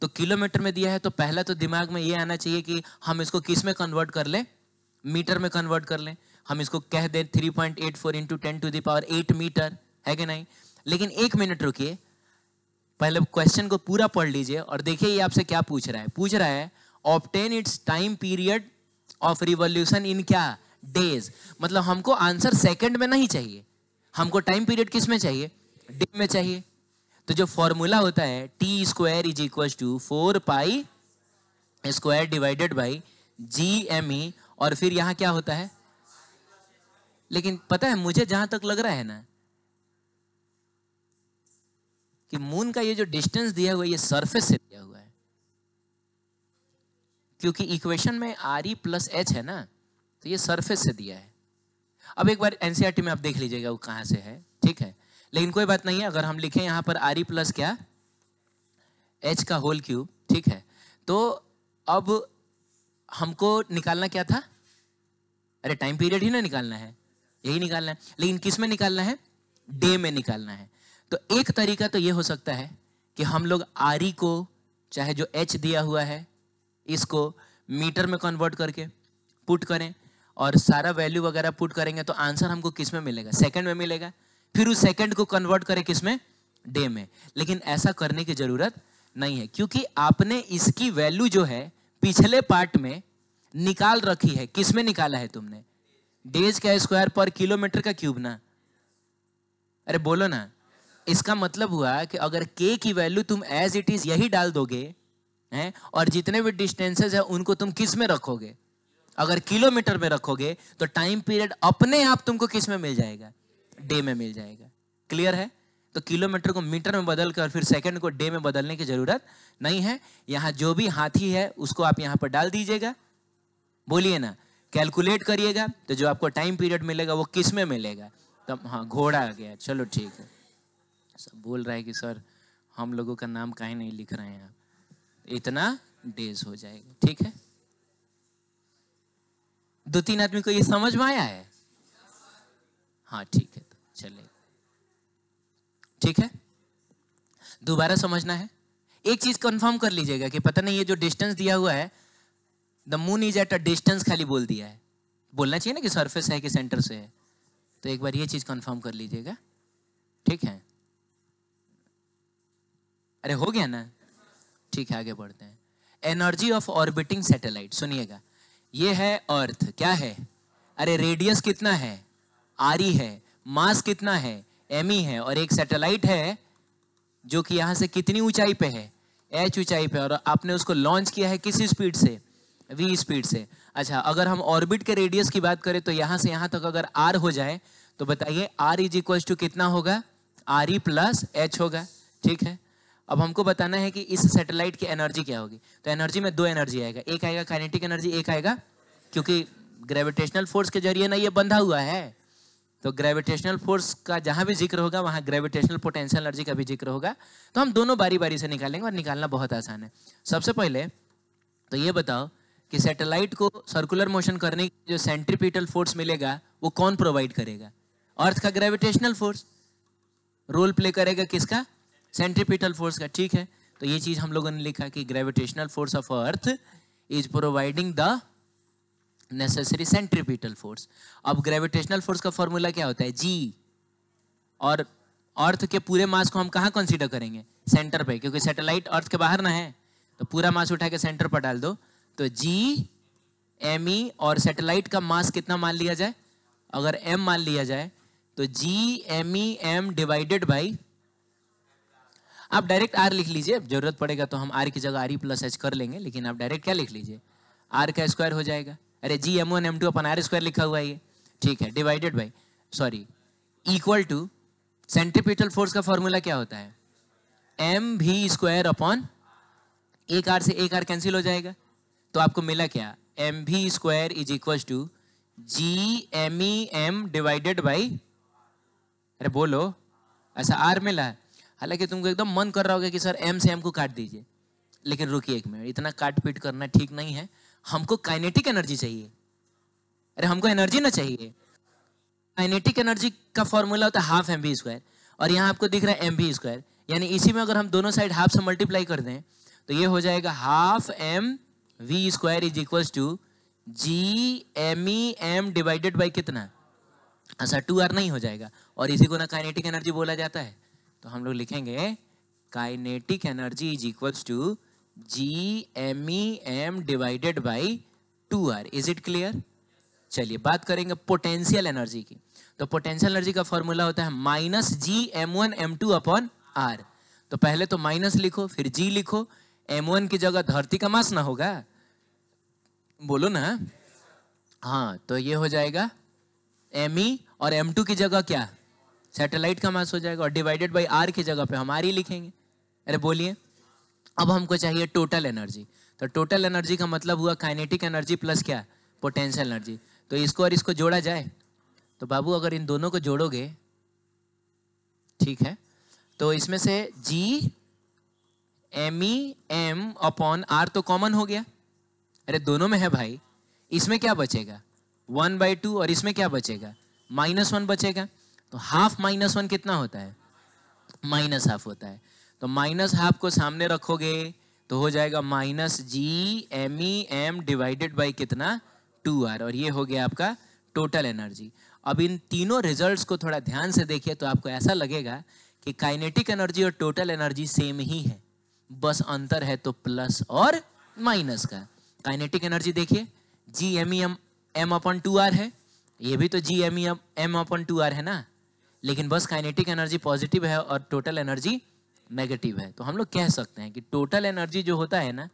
तो किलोमीटर में दिया है तो पहला तो दिमाग में ये आना चाहिए कि हम इसको किस में कन्वर्ट कर लें मीटर में कन्वर्ट कर लें हम इसको कह दें three point eight four into ten to the power eight metre है कि नहीं लेकिन एक मिनट रुकिए पहले क्वेश्चन को पूरा पढ़ लीजिए और देखिए ये आपसे क्या पूछ रहा है पूछ रहा है obtain its time period of revolution in क्या डेज मतलब हमको आंसर सेकंड में नहीं चाहिए हमको टाइम पीरियड किस में चाहिए डे में चाहिए तो जो फॉर्मूला होता है T square is equal to four pi square divided by G M E और फिर यहाँ क्या होता है लेकिन पता है मुझे जहां तक लग रहा है ना कि मून का ये जो डिस्टेंस दिया हुआ है ये सरफेस से दिया हुआ है क्योंकि इक्वेशन में आर ई प्लस एच है ना तो ये सरफेस से दिया है अब एक बार एनसीआरटी e में आप देख लीजिएगा वो कहां से है ठीक है लेकिन कोई बात नहीं है अगर हम लिखें यहां पर आर ई प्लस क्या एच का होल क्यूब ठीक है तो अब हमको निकालना क्या था अरे टाइम पीरियड ही ना निकालना है यही निकालना है लेकिन किस में निकालना है डे में निकालना है तो एक तरीका तो ये हो सकता है कि हम लोग आर को चाहे जो एच दिया हुआ है इसको मीटर में कन्वर्ट करके पुट करें और सारा वैल्यू वगैरह पुट करेंगे तो आंसर हमको किस में मिलेगा सेकंड में मिलेगा फिर उस सेकंड को कन्वर्ट करें किस में डे में लेकिन ऐसा करने की ज़रूरत नहीं है क्योंकि आपने इसकी वैल्यू जो है पिछले पार्ट में निकाल रखी है किस में निकाला है तुमने डेज का स्क्वायर पर किलोमीटर का क्यूब ना अरे बोलो ना इसका मतलब हुआ कि अगर के की वैल्यू तुम एज इट इज यही डाल दोगे हैं और जितने भी डिस्टेंसेज है उनको तुम किस में रखोगे अगर किलोमीटर में रखोगे तो टाइम पीरियड अपने आप तुमको किस में मिल जाएगा डे में मिल जाएगा क्लियर है तो किलोमीटर को मीटर में बदल कर फिर सेकंड को डे में बदलने की जरूरत नहीं है यहाँ जो भी हाथी है उसको आप यहाँ पर डाल दीजिएगा बोलिए ना कैलकुलेट करिएगा तो जो आपको टाइम पीरियड मिलेगा वो किस में मिलेगा तब तो, हाँ घोड़ा आ गया चलो ठीक है सब बोल रहा है कि सर हम लोगों का नाम कहीं नहीं लिख रहे हैं आप इतना डेज हो जाएगा ठीक है दो तीन आदमी को ये समझ में आया है हाँ ठीक है तो चले ठीक है दोबारा समझना है एक चीज कंफर्म कर लीजिएगा कि पता नहीं ये जो डिस्टेंस दिया हुआ है the moon is at a distance खाली बोल दिया है बोलना चाहिए ना कि सरफेस है कि सेंटर से है तो एक बार ये चीज कंफर्म कर लीजिएगा ठीक है अरे हो गया ना ठीक है आगे बढ़ते हैं एनर्जी ऑफ ऑर्बिटिंग सैटेलाइट सुनिएगा ये है अर्थ क्या है अरे रेडियस कितना है आर e है मास कितना है एम e है और एक सैटेलाइट है जो कि यहाँ से कितनी ऊंचाई पे है एच ऊंचाई पे और आपने उसको लॉन्च किया है किस स्पीड से वी स्पीड से अच्छा अगर हम ऑर्बिट के रेडियस की बात करें तो यहां से यहां तक अगर आर हो जाए तो बताइए आर इज इक्वल टू कितना होगा आर ई प्लस एच होगा ठीक है अब हमको बताना है कि इस सैटेलाइट की एनर्जी क्या होगी तो एनर्जी में दो एनर्जी आएगा एक आएगा काइनेटिक एनर्जी एक आएगा क्योंकि ग्रेविटेशनल फोर्स के जरिए ना ये बंधा हुआ है तो ग्रेविटेशनल फोर्स का जहां भी जिक्र होगा वहां ग्रेविटेशनल पोटेंशियल एनर्जी का भी जिक्र होगा तो हम दोनों बारी बारी से निकालेंगे और निकालना बहुत आसान है सबसे पहले तो ये बताओ कि सैटेलाइट को सर्कुलर मोशन करने की जो सेंट्रीपिटल फोर्स मिलेगा वो कौन प्रोवाइड करेगा अर्थ का ग्रेविटेशनल फोर्स रोल प्ले करेगा किसका सेंट्रिपिटल फोर्स का ठीक है तो ये चीज हम लोगों ने लिखा कि gravitational force of Earth is providing the necessary centripetal force अब ग्रेविटेशनल फोर्स का फॉर्मूला क्या होता है जी और अर्थ के पूरे मास को हम कहाँ कंसीडर करेंगे सेंटर पे क्योंकि सैटेलाइट अर्थ के बाहर ना है तो पूरा मास उठा के सेंटर पर डाल दो तो जी एम ई और सैटेलाइट का मास कितना मान लिया जाए अगर एम मान लिया जाए तो G M E M divided by आप डायरेक्ट आर लिख लीजिए जरूरत पड़ेगा तो हम आर की जगह आर ई प्लस एच कर लेंगे लेकिन आप डायरेक्ट क्या लिख लीजिए आर का स्क्वायर हो जाएगा अरे G M one M two upon R square लिखा हुआ है ये ठीक है divided by sorry equal to centripetal force का फॉर्मूला क्या होता है एम भी स्क्वायर अपॉन एक आर से एक आर कैंसिल हो जाएगा तो आपको मिला क्या एम भी square is equal to G M E M divided by अरे बोलो ऐसा आर मिला है हालांकि तुमको एकदम मन कर रहा होगा कि सर एम से एम को काट दीजिए लेकिन रुकिए एक मिनट इतना काट पीट करना ठीक नहीं है हमको काइनेटिक एनर्जी चाहिए अरे हमको एनर्जी ना चाहिए काइनेटिक एनर्जी का फॉर्मूला होता है हाफ एम बी स्क्वायर और यहाँ आपको दिख रहा है एम बी स्क्वायर यानी इसी में अगर हम दोनों साइड हाफ से मल्टीप्लाई कर दें तो ये हो जाएगा half M V square is equal to G M E M divided by कितना अच्छा टू आर नहीं हो जाएगा और इसी को ना काइनेटिक एनर्जी बोला जाता है तो हम लोग लिखेंगे kinetic energy is equals to G M E M divided by two R is it clear चलिए बात करेंगे पोटेंशियल एनर्जी की तो पोटेंशियल एनर्जी का फॉर्मूला होता है minus G M one M two upon R तो पहले तो माइनस लिखो फिर जी लिखो एम वन की जगह धरती का मास ना होगा बोलो ना हाँ तो ये हो जाएगा एम ई e और एम टू की जगह क्या सैटेलाइट का मास हो जाएगा और डिवाइडेड बाई आर की जगह पे हम आर ही लिखेंगे अरे बोलिए अब हमको चाहिए टोटल एनर्जी तो टोटल एनर्जी का मतलब हुआ काइनेटिक एनर्जी प्लस क्या पोटेंशियल एनर्जी तो इसको और इसको जोड़ा जाए तो बाबू अगर इन दोनों को जोड़ोगे ठीक है तो इसमें से G M E M upon R तो कॉमन हो गया अरे दोनों में है भाई इसमें क्या बचेगा वन बाई टू और इसमें क्या बचेगा माइनस वन बचेगा तो हाफ माइनस वन कितना होता है माइनस हाफ होता है तो माइनस हाफ को सामने रखोगे तो हो जाएगा minus G M E M divided by कितना टू आर और ये हो गया आपका टोटल एनर्जी अब इन तीनों रिजल्ट्स को थोड़ा ध्यान से देखिए तो आपको ऐसा लगेगा कि काइनेटिक एनर्जी और टोटल एनर्जी सेम ही है बस अंतर है तो प्लस और माइनस का काइनेटिक एनर्जी देखिए G M E M M upon two R है ये भी तो G M E M M upon two R है ना लेकिन बस काइनेटिक एनर्जी पॉजिटिव है और टोटल एनर्जी नेगेटिव है तो हम लोग कह सकते हैं कि टोटल एनर्जी जो होता है ना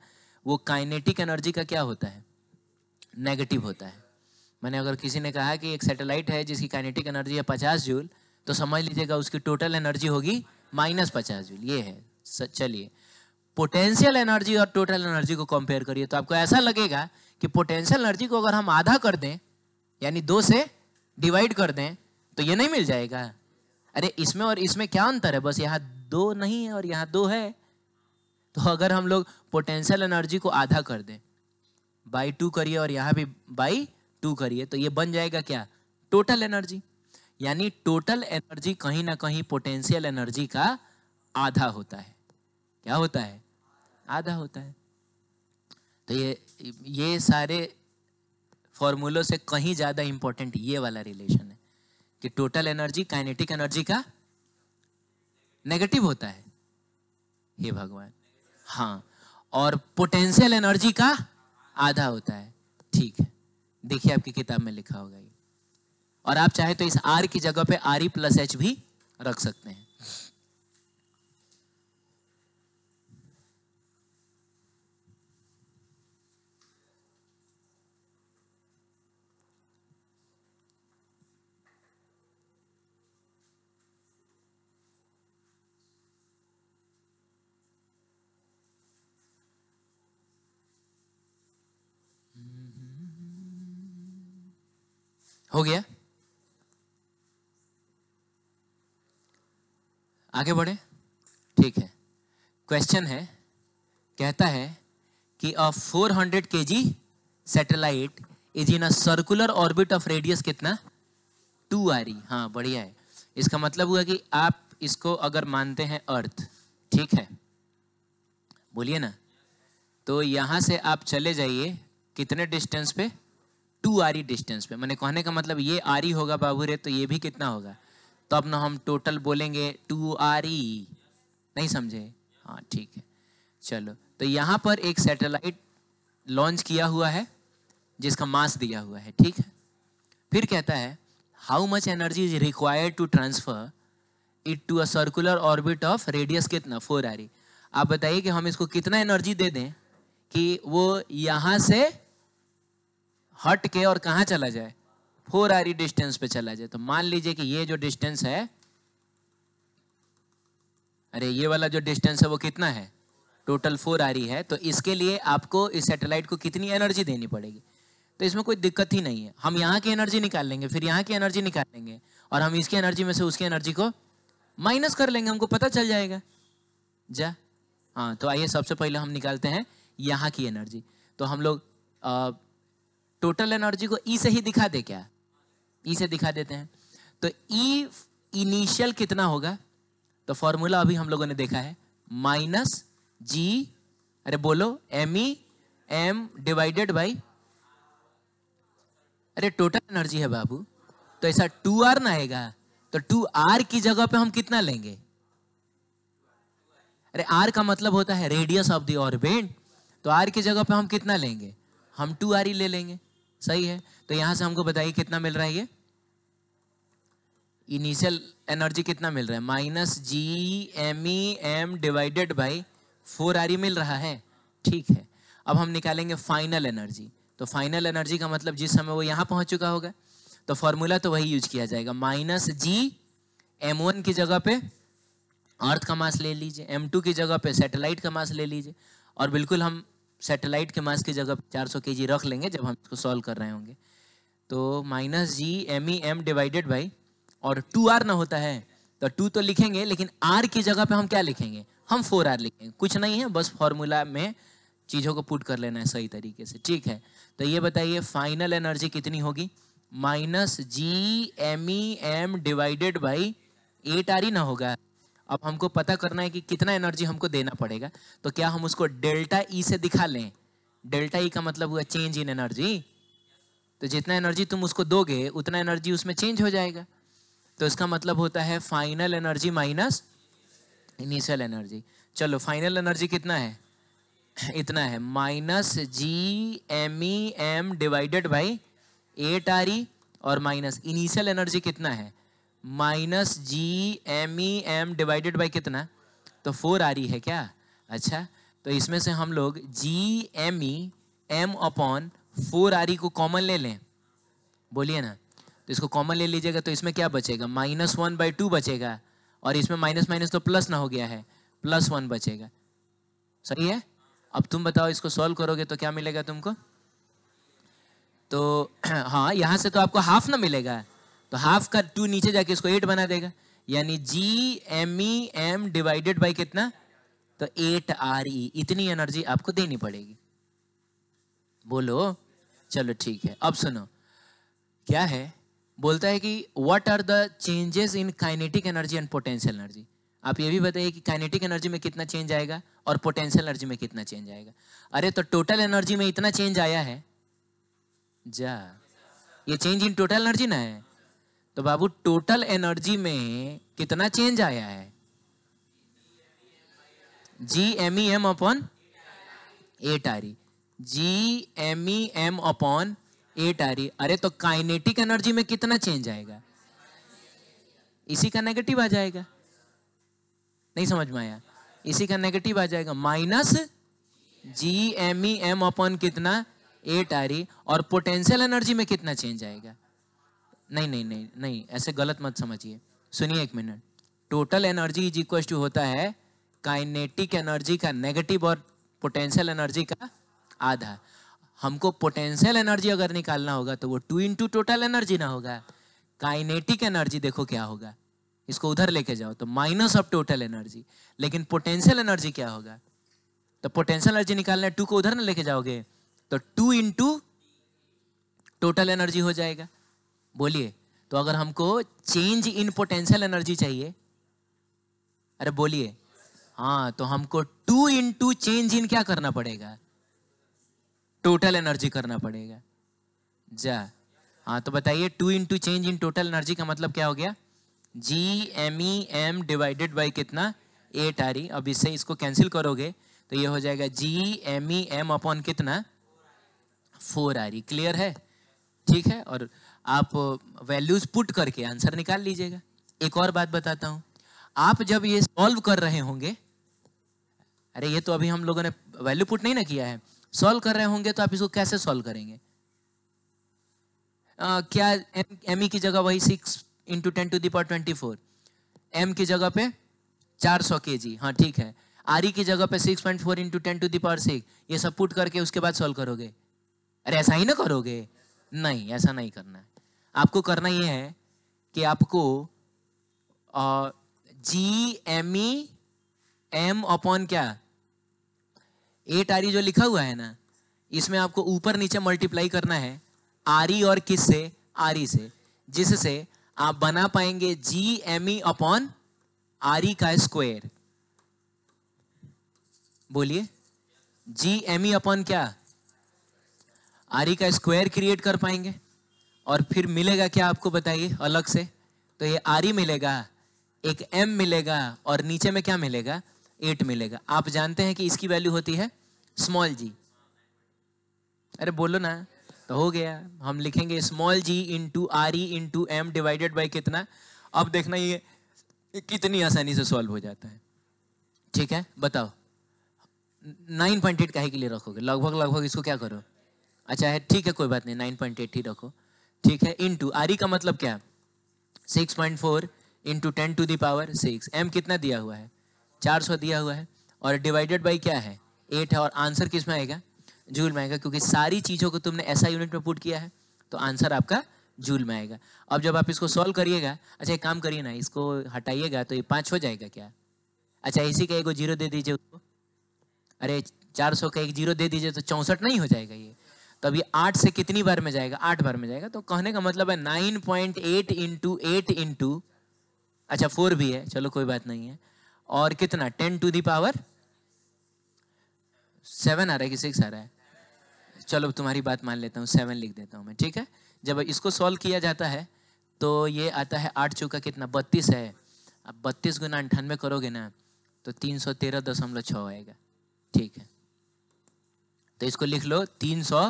वो काइनेटिक एनर्जी का क्या होता है नेगेटिव होता है मैंने अगर किसी ने कहा कि एक सैटेलाइट है जिसकी काइनेटिक एनर्जी है पचास जूल तो समझ लीजिएगा उसकी टोटल एनर्जी होगी माइनस पचास जूल ये है चलिए पोटेंशियल एनर्जी और टोटल एनर्जी को कंपेयर करिए तो आपको ऐसा लगेगा कि पोटेंशियल एनर्जी को अगर हम आधा कर दें यानी दो से डिवाइड कर दें तो ये नहीं मिल जाएगा अरे इसमें और इसमें क्या अंतर है बस यहाँ दो नहीं है और यहाँ दो है तो अगर हम लोग पोटेंशियल एनर्जी को आधा कर दें बाई टू करिए और यहाँ भी बाई टू करिए तो ये बन जाएगा क्या टोटल एनर्जी यानी टोटल एनर्जी कहीं ना कहीं पोटेंशियल एनर्जी का आधा होता है क्या होता है आधा होता है तो ये ये सारे फॉर्मूलों से कहीं ज़्यादा इम्पोर्टेंट ये वाला रिलेशन है कि टोटल एनर्जी काइनेटिक एनर्जी का नेगेटिव होता है हे भगवान हाँ और पोटेंशियल एनर्जी का आधा होता है ठीक है देखिए आपकी किताब में लिखा होगा ये और आप चाहे तो इस आर की जगह पे आर ई प्लस एच भी रख सकते हैं हो गया आगे बढ़े ठीक है क्वेश्चन है कहता है कि अ 400 hundred K G satellite is in a circular orbit of radius कितना टू आर ई हाँ बढ़िया है इसका मतलब हुआ कि आप इसको अगर मानते हैं अर्थ ठीक है बोलिए ना तो यहां से आप चले जाइए कितने डिस्टेंस पे टू आरी डिस्टेंस पे मैंने कहने का मतलब ये आरी होगा बाबू रे तो ये भी कितना होगा तो अपना हम टोटल बोलेंगे टू आरी नहीं समझे हाँ ठीक है चलो तो यहाँ पर एक सैटेलाइट लॉन्च किया हुआ है जिसका मास दिया हुआ है ठीक है फिर कहता है how much energy is required to transfer it to a circular orbit of radius कितना फोर आरी आप बताइए कि हम इसको कितना एनर्जी दे दें कि वो यहाँ से हट के और कहाँ चला जाए फोर आर डिस्टेंस पे चला जाए तो मान लीजिए कि ये जो डिस्टेंस है अरे ये वाला जो डिस्टेंस है वो कितना है टोटल फोर आरी है तो इसके लिए आपको इस सैटेलाइट को कितनी एनर्जी देनी पड़ेगी तो इसमें कोई दिक्कत ही नहीं है हम यहाँ की एनर्जी निकाल लेंगे फिर यहाँ की एनर्जी निकाल लेंगे और हम इसकी एनर्जी में से उसकी एनर्जी को माइनस कर लेंगे हमको पता चल जाएगा जा हाँ तो आइए सबसे पहले हम निकालते हैं यहाँ की एनर्जी तो हम लोग टोटल एनर्जी को ई e से ही दिखा दे क्या ई e से दिखा देते हैं तो ई e इनिशियल कितना होगा तो फॉर्मूला अभी हम लोगों ने देखा है माइनस जी अरे बोलो M E M divided by अरे टोटल एनर्जी है बाबू तो ऐसा टू आर ना आएगा तो टू आर की जगह पे हम कितना लेंगे अरे आर का मतलब होता है रेडियस ऑफ द ऑर्बिट तो आर की जगह पे हम कितना लेंगे हम टू आर ही ले लेंगे सही है तो यहां से हमको बताइए कितना मिल रहा है ये इनिशियल एनर्जी कितना मिल रहा है minus G M E M divided by four R E मिल रहा है ठीक है अब हम निकालेंगे फाइनल एनर्जी तो फाइनल एनर्जी का मतलब जिस समय वो यहां पहुंच चुका होगा तो फॉर्मूला तो वही यूज किया जाएगा माइनस जी एम वन की जगह पे अर्थ का मास ले लीजिए एम टू की जगह पे सैटेलाइट का मास ले लीजिए और बिल्कुल हम सैटेलाइट के मास की जगह 400 केजी रख लेंगे जब हम इसको सॉल्व कर रहे होंगे तो minus G M E M divided by और टू आर ना होता है तो टू तो लिखेंगे लेकिन आर की जगह पे हम क्या लिखेंगे हम फोर आर लिखेंगे कुछ नहीं है बस फॉर्मूला में चीज़ों को पुट कर लेना है सही तरीके से ठीक है तो ये बताइए फाइनल एनर्जी कितनी होगी minus G M E M divided by eight R ही ना होगा अब हमको पता करना है कि कितना एनर्जी हमको देना पड़ेगा तो क्या हम उसको डेल्टा ई e से दिखा लें डेल्टा ई e का मतलब हुआ चेंज इन एनर्जी तो जितना एनर्जी तुम उसको दोगे उतना एनर्जी उसमें चेंज हो जाएगा तो इसका मतलब होता है final energy minus initial energy चलो फाइनल एनर्जी कितना है इतना है minus G M E M divided by eight R E और माइनस इनिशियल एनर्जी कितना है minus G M E M divided by कितना तो फोर आ रही है क्या अच्छा तो इसमें से हम लोग G M E M upon four R E को कॉमन ले लें बोलिए ना तो इसको कॉमन ले लीजिएगा तो इसमें क्या बचेगा माइनस वन बाई टू बचेगा और इसमें माइनस माइनस तो प्लस ना हो गया है प्लस वन बचेगा सही है अब तुम बताओ इसको सॉल्व करोगे तो क्या मिलेगा तुमको तो हाँ यहाँ से तो आपको हाफ ना मिलेगा तो हाफ का टू नीचे जाके इसको एट बना देगा यानी G M E M divided by कितना तो एट आर ई इतनी एनर्जी आपको देनी पड़ेगी बोलो चलो ठीक है अब सुनो क्या है बोलता है कि what are the changes in kinetic energy and potential energy आप ये भी बताइए कि काइनेटिक एनर्जी में कितना चेंज आएगा और पोटेंशियल एनर्जी में कितना चेंज आएगा अरे तो टोटल एनर्जी में इतना चेंज आया है जा ये चेंज इन टोटल एनर्जी ना है तो बाबू टोटल एनर्जी में कितना चेंज आया है G M E M upon eight R G M E M upon eight आ रही अरे तो काइनेटिक एनर्जी में कितना चेंज आएगा इसी का नेगेटिव आ जाएगा नहीं समझ में आया इसी का नेगेटिव आ जाएगा minus G M E M upon कितना एट आ रही और पोटेंशियल एनर्जी में कितना चेंज आएगा नहीं नहीं नहीं नहीं ऐसे गलत मत समझिए सुनिए एक minute total energy is equal to होता है काइनेटिक एनर्जी का नेगेटिव और पोटेंशियल एनर्जी का आधा हमको पोटेंशियल एनर्जी अगर निकालना होगा तो वो टू इंटू टोटल एनर्जी ना होगा काइनेटिक एनर्जी देखो क्या होगा इसको उधर लेके जाओ तो माइनस ऑफ टोटल एनर्जी लेकिन पोटेंशियल एनर्जी क्या होगा तो पोटेंशियल एनर्जी निकालना टू को उधर ना लेके जाओगे तो टू इंटू टोटल एनर्जी हो जाएगा बोलिए तो अगर हमको चेंज इन पोटेंशियल एनर्जी चाहिए अरे बोलिए हाँ तो हमको two in two change in क्या करना पड़ेगा टोटल एनर्जी करना पड़ेगा जा हाँ तो बताइए two two change in total energy का मतलब क्या हो गया G M E M divided by कितना एट आर ई अब इससे इसको कैंसिल करोगे तो ये हो जाएगा G M E M upon कितना फोर आर ई क्लियर है ठीक है और आप वैल्यूज पुट करके आंसर निकाल लीजिएगा एक और बात बताता हूँ आप जब ये सॉल्व कर रहे होंगे अरे ये तो अभी हम लोगों ने वैल्यू पुट नहीं ना किया है सॉल्व कर रहे होंगे तो आप इसको कैसे सॉल्व करेंगे आ, क्या एम एम ई की जगह वही six into ten to the power twenty four M की जगह पे चार सौ के जी हाँ ठीक है आर e की जगह पे six point four into ten to the power six ये सब पुट करके उसके बाद सॉल्व करोगे अरे ऐसा ही ना करोगे नहीं ऐसा नहीं करना है आपको करना यह है कि आपको G M E M upon क्या एट आर जो लिखा हुआ है ना इसमें आपको ऊपर नीचे मल्टीप्लाई करना है आर और किस से आर से जिससे आप बना पाएंगे G M E upon R का स्क्वायर बोलिए जी एम ई अपॉन क्या आर का स्क्वायर क्रिएट कर पाएंगे और फिर मिलेगा क्या आपको बताइए अलग से तो ये आर ई मिलेगा एक एम मिलेगा और नीचे में क्या मिलेगा एट मिलेगा आप जानते हैं कि इसकी वैल्यू होती है स्मॉल जी अरे बोलो ना तो हो गया हम लिखेंगे small G into R E into M divided by कितना अब देखना ये कितनी आसानी से सॉल्व हो जाता है ठीक है बताओ नाइन पॉइंट एट ही के लिए रखोगे लगभग लगभग इसको क्या करो अच्छा है ठीक है कोई बात नहीं नाइन पॉइंट एट ही रखो ठीक है इंटू आर ई का मतलब क्या six point four into ten to the power six M कितना दिया हुआ है चार सौ दिया हुआ है और डिवाइडेड बाई क्या है एट है और आंसर किस में आएगा जूल में आएगा क्योंकि सारी चीज़ों को तुमने ऐसा यूनिट में पुट किया है तो आंसर आपका जूल में आएगा अब जब आप इसको सॉल्व करिएगा अच्छा एक काम करिए ना इसको हटाइएगा तो ये पाँच हो जाएगा क्या अच्छा इसी का एक जीरो दे दीजिए उसको अरे चार सौ का एक जीरो दे दीजिए तो चौंसठ नहीं हो जाएगा ये तो अभी आठ से कितनी बार में जाएगा आठ बार में जाएगा तो कहने का मतलब है nine point eight into eight into अच्छा फोर भी है चलो कोई बात नहीं है और कितना ten to the power seven आ रहा है कि सिक्स आ रहा है चलो तुम्हारी बात मान लेता हूँ सेवन लिख देता हूँ मैं ठीक है जब इसको सॉल्व किया जाता है तो ये आता है आठ चौका कितना बत्तीस है अब बत्तीस गुना अंठानवे करोगे ना तो तीन सौ तेरह दशमलव छः आएगा ठीक है तो इसको लिख लो तीन सौ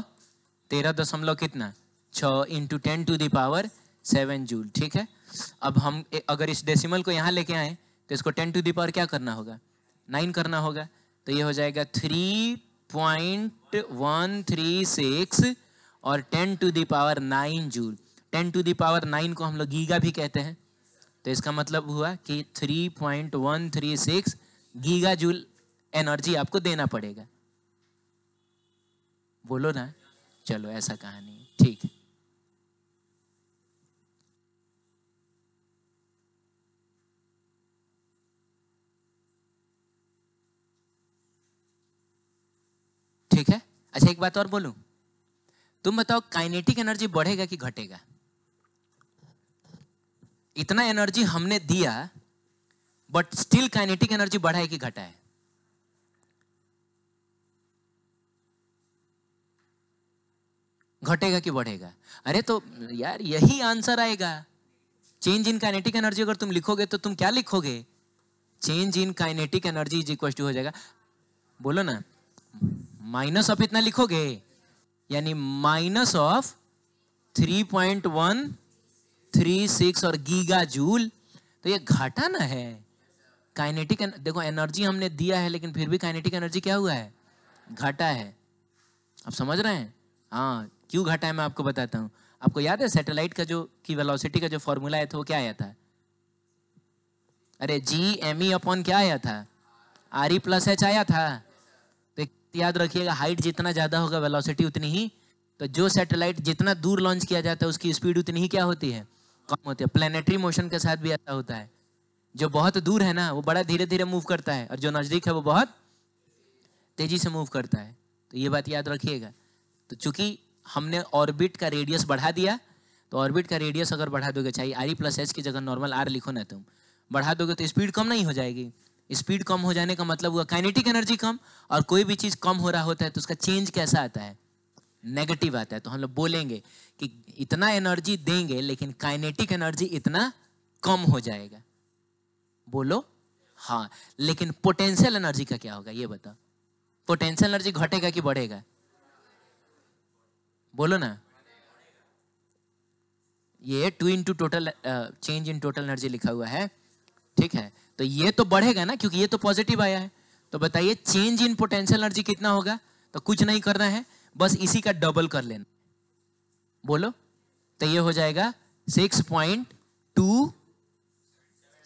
तेरह दशमलव कितना छ into ten to the power seven joule ठीक है अब हम अगर इस डेसिमल को यहाँ लेके आए तो इसको टेन टू दावर क्या करना होगा नाइन करना होगा तो ये हो जाएगा three point one three six और ten to the power nine joule ten to the power nine को हम लोग गीगा भी कहते हैं तो इसका मतलब हुआ कि three point one three six giga joule energy आपको देना पड़ेगा बोलो ना चलो ऐसा कहानी ठीक है ठीक है अच्छा एक बात और बोलू तुम बताओ काइनेटिक एनर्जी बढ़ेगा कि घटेगा इतना एनर्जी हमने दिया बट स्टिल काइनेटिक एनर्जी बढ़ा है कि घटा है घटेगा कि बढ़ेगा अरे तो यार यही आंसर आएगा चेंज इन काइनेटिक एनर्जी अगर तुम लिखोगे तो तुम क्या लिखोगे change in kinetic energy is equal to हो जाएगा बोलो ना माइनस ऑफ इतना लिखोगे यानी minus of three point one three six और गीगा जूल तो ये घाटा ना है काइनेटिक देखो एनर्जी हमने दिया है लेकिन फिर भी काइनेटिक एनर्जी क्या हुआ है घाटा है आप समझ रहे हैं हाँ क्यों घटा है मैं आपको बताता हूँ आपको याद है सैटेलाइट का जो की वेलोसिटी का जो फॉर्मूला आया था वो क्या आया था अरे जी एम ई अपॉन क्या आया था आर ई प्लस एच आया था तो याद रखिएगा हाइट जितना ज़्यादा होगा वेलोसिटी उतनी ही तो जो सैटेलाइट जितना दूर लॉन्च किया जाता है उसकी स्पीड उतनी ही क्या होती है कम होती है प्लेनेटरी मोशन के साथ भी ऐसा होता है जो बहुत दूर है ना वो बड़ा धीरे धीरे मूव करता है और जो नज़दीक है वो बहुत तेज़ी से मूव करता है तो ये बात याद रखिएगा तो चूंकि हमने ऑर्बिट का रेडियस बढ़ा दिया तो ऑर्बिट का रेडियस अगर बढ़ा दोगे चाहिए आर ई प्लस एच की जगह नॉर्मल आर लिखो ना तुम बढ़ा दोगे तो स्पीड कम नहीं हो जाएगी स्पीड कम हो जाने का मतलब हुआ काइनेटिक एनर्जी कम और कोई भी चीज़ कम हो रहा होता है तो उसका चेंज कैसा आता है नेगेटिव आता है तो हम लोग बोलेंगे कि इतना एनर्जी देंगे लेकिन काइनेटिक एनर्जी इतना कम हो जाएगा बोलो हाँ लेकिन पोटेंशियल एनर्जी का क्या होगा ये बताओ पोटेंशियल एनर्जी घटेगा कि बढ़ेगा बोलो ना ये two in two total change in total energy लिखा हुआ है ठीक है तो ये तो बढ़ेगा ना क्योंकि ये तो पॉजिटिव आया है तो बताइए चेंज इन पोटेंशियल एनर्जी कितना होगा तो कुछ नहीं करना है बस इसी का डबल कर लेना बोलो तो ये हो जाएगा six point two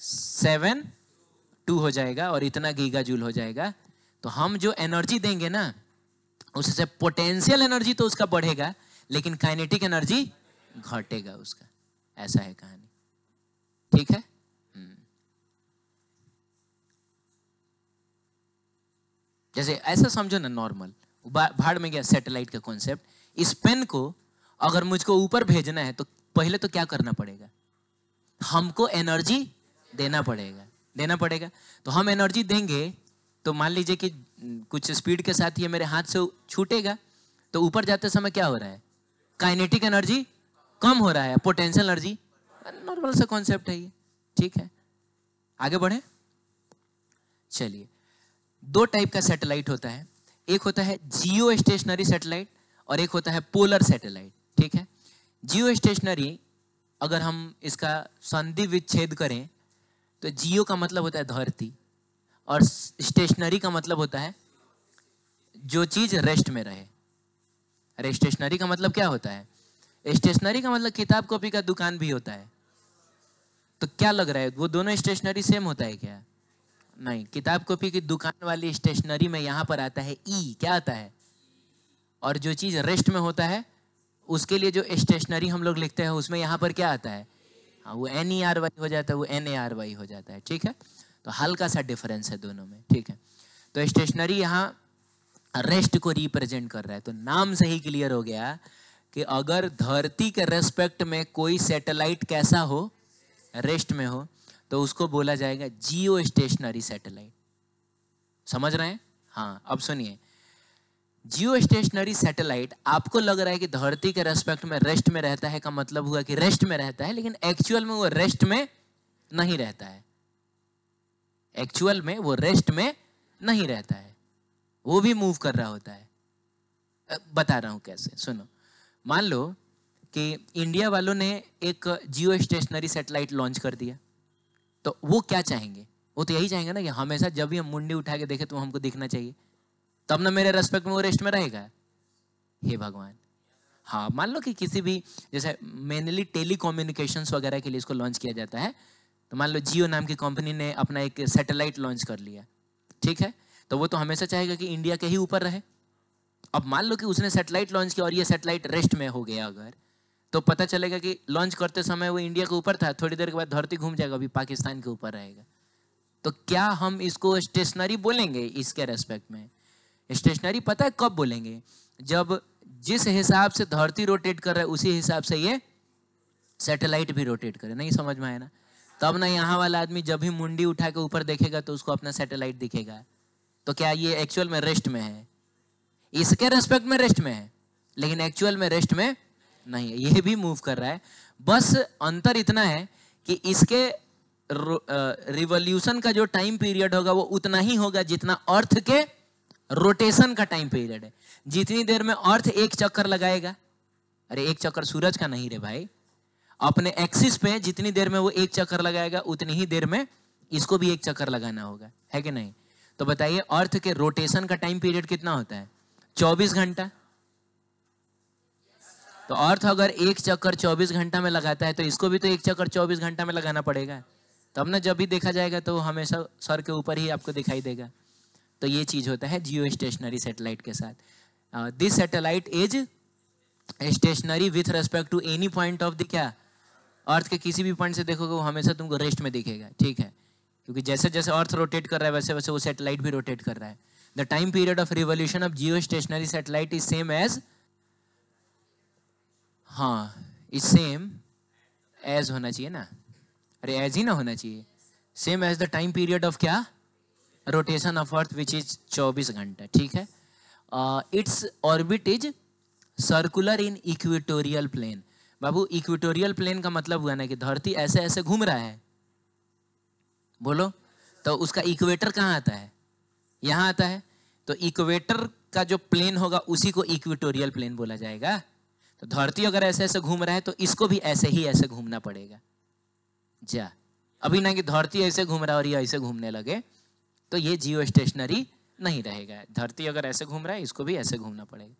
seven two हो जाएगा और इतना गीगा जूल हो जाएगा तो हम जो एनर्जी देंगे ना उससे पोटेंशियल एनर्जी तो उसका बढ़ेगा लेकिन काइनेटिक एनर्जी घटेगा उसका ऐसा है कहानी ठीक है हम्म। जैसे ऐसा समझो ना नॉर्मल भाड़ में गया सैटेलाइट का कॉन्सेप्ट इस पेन को अगर मुझको ऊपर भेजना है तो पहले तो क्या करना पड़ेगा हमको एनर्जी देना पड़ेगा देना पड़ेगा तो हम एनर्जी देंगे तो मान लीजिए कि कुछ स्पीड के साथ ये मेरे हाथ से छूटेगा तो ऊपर जाते समय क्या हो रहा है काइनेटिक एनर्जी कम हो रहा है पोटेंशियल एनर्जी नॉर्मल सा कॉन्सेप्ट है ये ठीक है आगे बढ़े चलिए दो टाइप का सैटेलाइट होता है एक होता है जियो स्टेशनरी सैटेलाइट और एक होता है पोलर सैटेलाइट ठीक है जियो स्टेशनरी अगर हम इसका संधि विच्छेद करें तो जियो का मतलब होता है धरती और स्टेशनरी का मतलब होता है जो चीज़ रेस्ट में रहे अरे स्टेशनरी का मतलब क्या होता है स्टेशनरी का मतलब किताब कॉपी का दुकान भी होता है तो क्या लग रहा है वो दोनों स्टेशनरी सेम होता है क्या नहीं किताब कॉपी की दुकान वाली स्टेशनरी में यहां पर आता है ई e, क्या आता है और जो चीज़ रेस्ट में होता है उसके लिए जो स्टेशनरी हम लोग लिखते हैं उसमें यहाँ पर क्या आता है हाँ वो एन ई आर वाई हो जाता है वो एन ए आर वाई हो जाता है ठीक है तो हल्का सा डिफरेंस है दोनों में ठीक है तो स्टेशनरी यहाँ रेस्ट को रिप्रेजेंट कर रहा है तो नाम से ही क्लियर हो गया कि अगर धरती के रेस्पेक्ट में कोई सैटेलाइट कैसा हो रेस्ट में हो तो उसको बोला जाएगा जियो स्टेशनरी सैटेलाइट समझ रहे हैं हाँ अब सुनिए जियो स्टेशनरी सैटेलाइट आपको लग रहा है कि धरती के रेस्पेक्ट में रेस्ट में रहता है का मतलब हुआ कि रेस्ट में रहता है लेकिन एक्चुअल में वो रेस्ट में नहीं रहता है एक्चुअल में वो रेस्ट में नहीं रहता है वो भी मूव कर रहा होता है बता रहा हूँ कैसे सुनो मान लो कि इंडिया वालों ने एक जियो स्टेशनरी सेटेलाइट लॉन्च कर दिया तो वो क्या चाहेंगे वो तो यही चाहेंगे ना कि हमेशा जब भी हम मुंडी उठा के देखें तो हमको दिखना चाहिए तब ना मेरे रेस्पेक्ट में वो रेस्ट में रहेगा हे भगवान हाँ मान लो कि किसी भी जैसे मेनली टेली वगैरह के लिए इसको लॉन्च किया जाता है तो मान लो जियो नाम की कंपनी ने अपना एक सैटेलाइट लॉन्च कर लिया ठीक है तो वो तो हमेशा चाहेगा कि इंडिया के ही ऊपर रहे अब मान लो कि उसने सैटेलाइट लॉन्च किया और ये सैटेलाइट रेस्ट में हो गया अगर तो पता चलेगा कि लॉन्च करते समय वो इंडिया के ऊपर था थोड़ी देर के बाद धरती घूम जाएगा अभी पाकिस्तान के ऊपर रहेगा तो क्या हम इसको स्टेशनरी बोलेंगे इसके रेस्पेक्ट में स्टेशनरी पता है कब बोलेंगे जब जिस हिसाब से धरती रोटेट कर रहा है उसी हिसाब से ये सैटेलाइट भी रोटेट करे नहीं समझ में आया ना तब ना यहाँ वाला आदमी जब भी मुंडी उठा के ऊपर देखेगा तो उसको अपना सैटेलाइट दिखेगा तो क्या ये एक्चुअल में रेस्ट में है इसके रेस्पेक्ट में रेस्ट में है लेकिन एक्चुअल में रेस्ट में नहीं है ये भी मूव कर रहा है बस अंतर इतना है कि इसके रिवोल्यूशन का जो टाइम पीरियड होगा वो उतना ही होगा जितना अर्थ के रोटेशन का टाइम पीरियड है जितनी देर में अर्थ एक चक्कर लगाएगा अरे एक चक्कर सूरज का नहीं रे भाई अपने एक्सिस पे जितनी देर में वो एक चक्कर लगाएगा उतनी ही देर में इसको भी एक चक्कर लगाना होगा है कि नहीं तो बताइए अर्थ के रोटेशन का टाइम पीरियड कितना होता है चौबीस घंटा तो अर्थ अगर एक चक्कर चौबीस घंटा में लगाता है तो इसको भी तो एक चक्कर चौबीस घंटा में लगाना पड़ेगा तब ना जब भी देखा जाएगा तो हमेशा सर के ऊपर ही आपको दिखाई देगा तो ये चीज़ होता है जियो स्टेशनरी सेटेलाइट के साथ this satellite is stationary with respect to any point of the क्या अर्थ के किसी भी पॉइंट से देखोगे वो हमेशा तुमको रेस्ट में दिखेगा ठीक है क्योंकि जैसे जैसे अर्थ रोटेट कर रहा है वैसे वैसे वो सेटेलाइट भी रोटेट कर रहा है the time period of revolution of geo stationary satellite is same as हाँ इज सेम एज होना चाहिए ना अरे एज ही ना होना चाहिए same as the time period of क्या rotation of earth which is चौबीस घंटा ठीक है it's orbit is circular in equatorial plane बाबू इक्वेटोरियल प्लेन का मतलब हुआ ना कि धरती ऐसे ऐसे घूम रहा है बोलो तो उसका इक्वेटर कहाँ आता है यहाँ आता है तो इक्वेटर का जो प्लेन होगा उसी को इक्वेटोरियल प्लेन बोला जाएगा तो धरती अगर ऐसे ऐसे घूम रहा है तो इसको भी ऐसे ही ऐसे घूमना पड़ेगा जा अभी ना कि धरती ऐसे घूम रहा है और ये ऐसे घूमने लगे तो ये जियो स्टेशनरी नहीं रहेगा धरती अगर ऐसे घूम रहा है इसको भी ऐसे घूमना पड़ेगा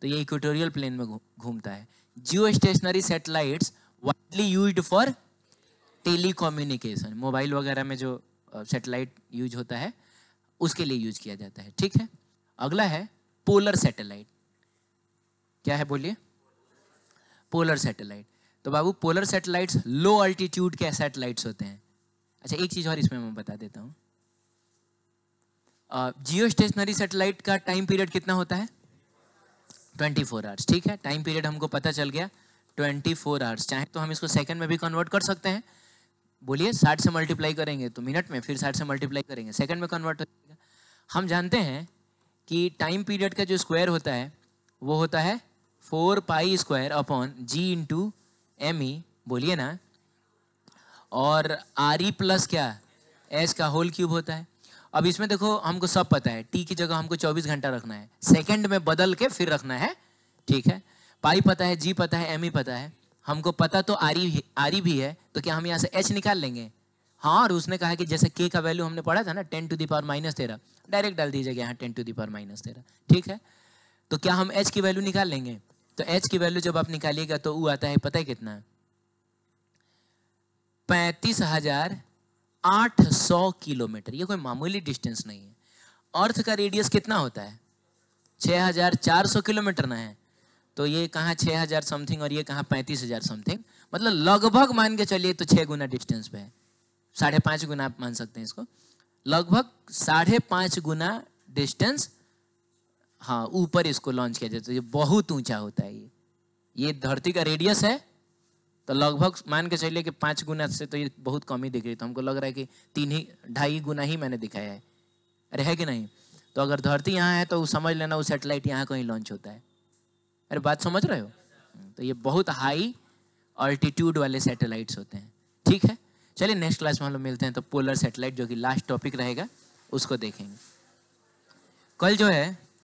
तो ये इक्वेटोरियल प्लेन में घूमता है geostationary satellites widely use for telecommunication mobile वगैरह में जो सेटेलाइट यूज होता है उसके लिए यूज किया जाता है ठीक है अगला है पोलर सैटेलाइट क्या है बोलिए पोलर सैटेलाइट तो बाबू पोलर सैटेलाइट्स लो अल्टीट्यूड के सैटेलाइट्स होते हैं अच्छा एक चीज़ और इसमें मैं बता देता हूँ जियो स्टेशनरी सेटेलाइट का टाइम पीरियड कितना होता है ट्वेंटी फोर आवर्स ठीक है टाइम पीरियड हमको पता चल गया ट्वेंटी फोर आवर्स चाहे तो हम इसको सेकंड में भी कन्वर्ट कर सकते हैं बोलिए साठ से मल्टीप्लाई करेंगे तो मिनट में फिर साठ से मल्टीप्लाई करेंगे सेकंड में कन्वर्ट हो जाएगा हम जानते हैं कि टाइम पीरियड का जो स्क्वायर होता है वो होता है four pi square upon G into M E बोलिए ना और आर ई प्लस क्या एस का होल क्यूब होता है अब इसमें देखो हमको सब पता है टी की जगह हमको 24 घंटा रखना है सेकंड में बदल के फिर रखना है ठीक है पाई पता है जी पता है एम ई e पता है हमको पता तो आरी आरी e e भी है तो क्या हम यहाँ से एच निकाल लेंगे हाँ और उसने कहा कि जैसे के का वैल्यू हमने पढ़ा था ना टेन टू दावर माइनस तेरह डायरेक्ट डाल दीजिएगा यहाँ टेन टू दावर माइनस तेरह ठीक है तो क्या हम एच की वैल्यू निकाल लेंगे तो एच की वैल्यू जब आप निकालिएगा तो वो आता है पता है कितना पैंतीस हजार 800 किलोमीटर ये कोई मामूली डिस्टेंस नहीं है अर्थ का रेडियस कितना होता है 6400 किलोमीटर ना है तो ये कहाँ 6000 समथिंग और ये कहाँ 35000 समथिंग मतलब लगभग मान के चलिए तो छः गुना डिस्टेंस पे है साढ़े पाँच गुना आप मान सकते हैं इसको लगभग साढ़े पाँच गुना डिस्टेंस हाँ ऊपर इसको लॉन्च किया जाता है ये बहुत ऊंचा होता है ये ये धरती का रेडियस है तो लगभग मान के चलिए कि पाँच गुना से तो ये बहुत कम ही दिख रही तो हमको लग रहा है कि तीन ही ढाई गुना ही मैंने दिखाया है अरे है कि नहीं तो अगर धरती यहाँ है तो समझ लेना वो सेटेलाइट यहाँ कहीं लॉन्च होता है अरे बात समझ रहे हो तो ये बहुत हाई अल्टीट्यूड वाले सेटेलाइट्स होते हैं ठीक है चलिए नेक्स्ट क्लास में हम लोग मिलते हैं तो पोलर सेटेलाइट जो कि लास्ट टॉपिक रहेगा उसको देखेंगे कल जो है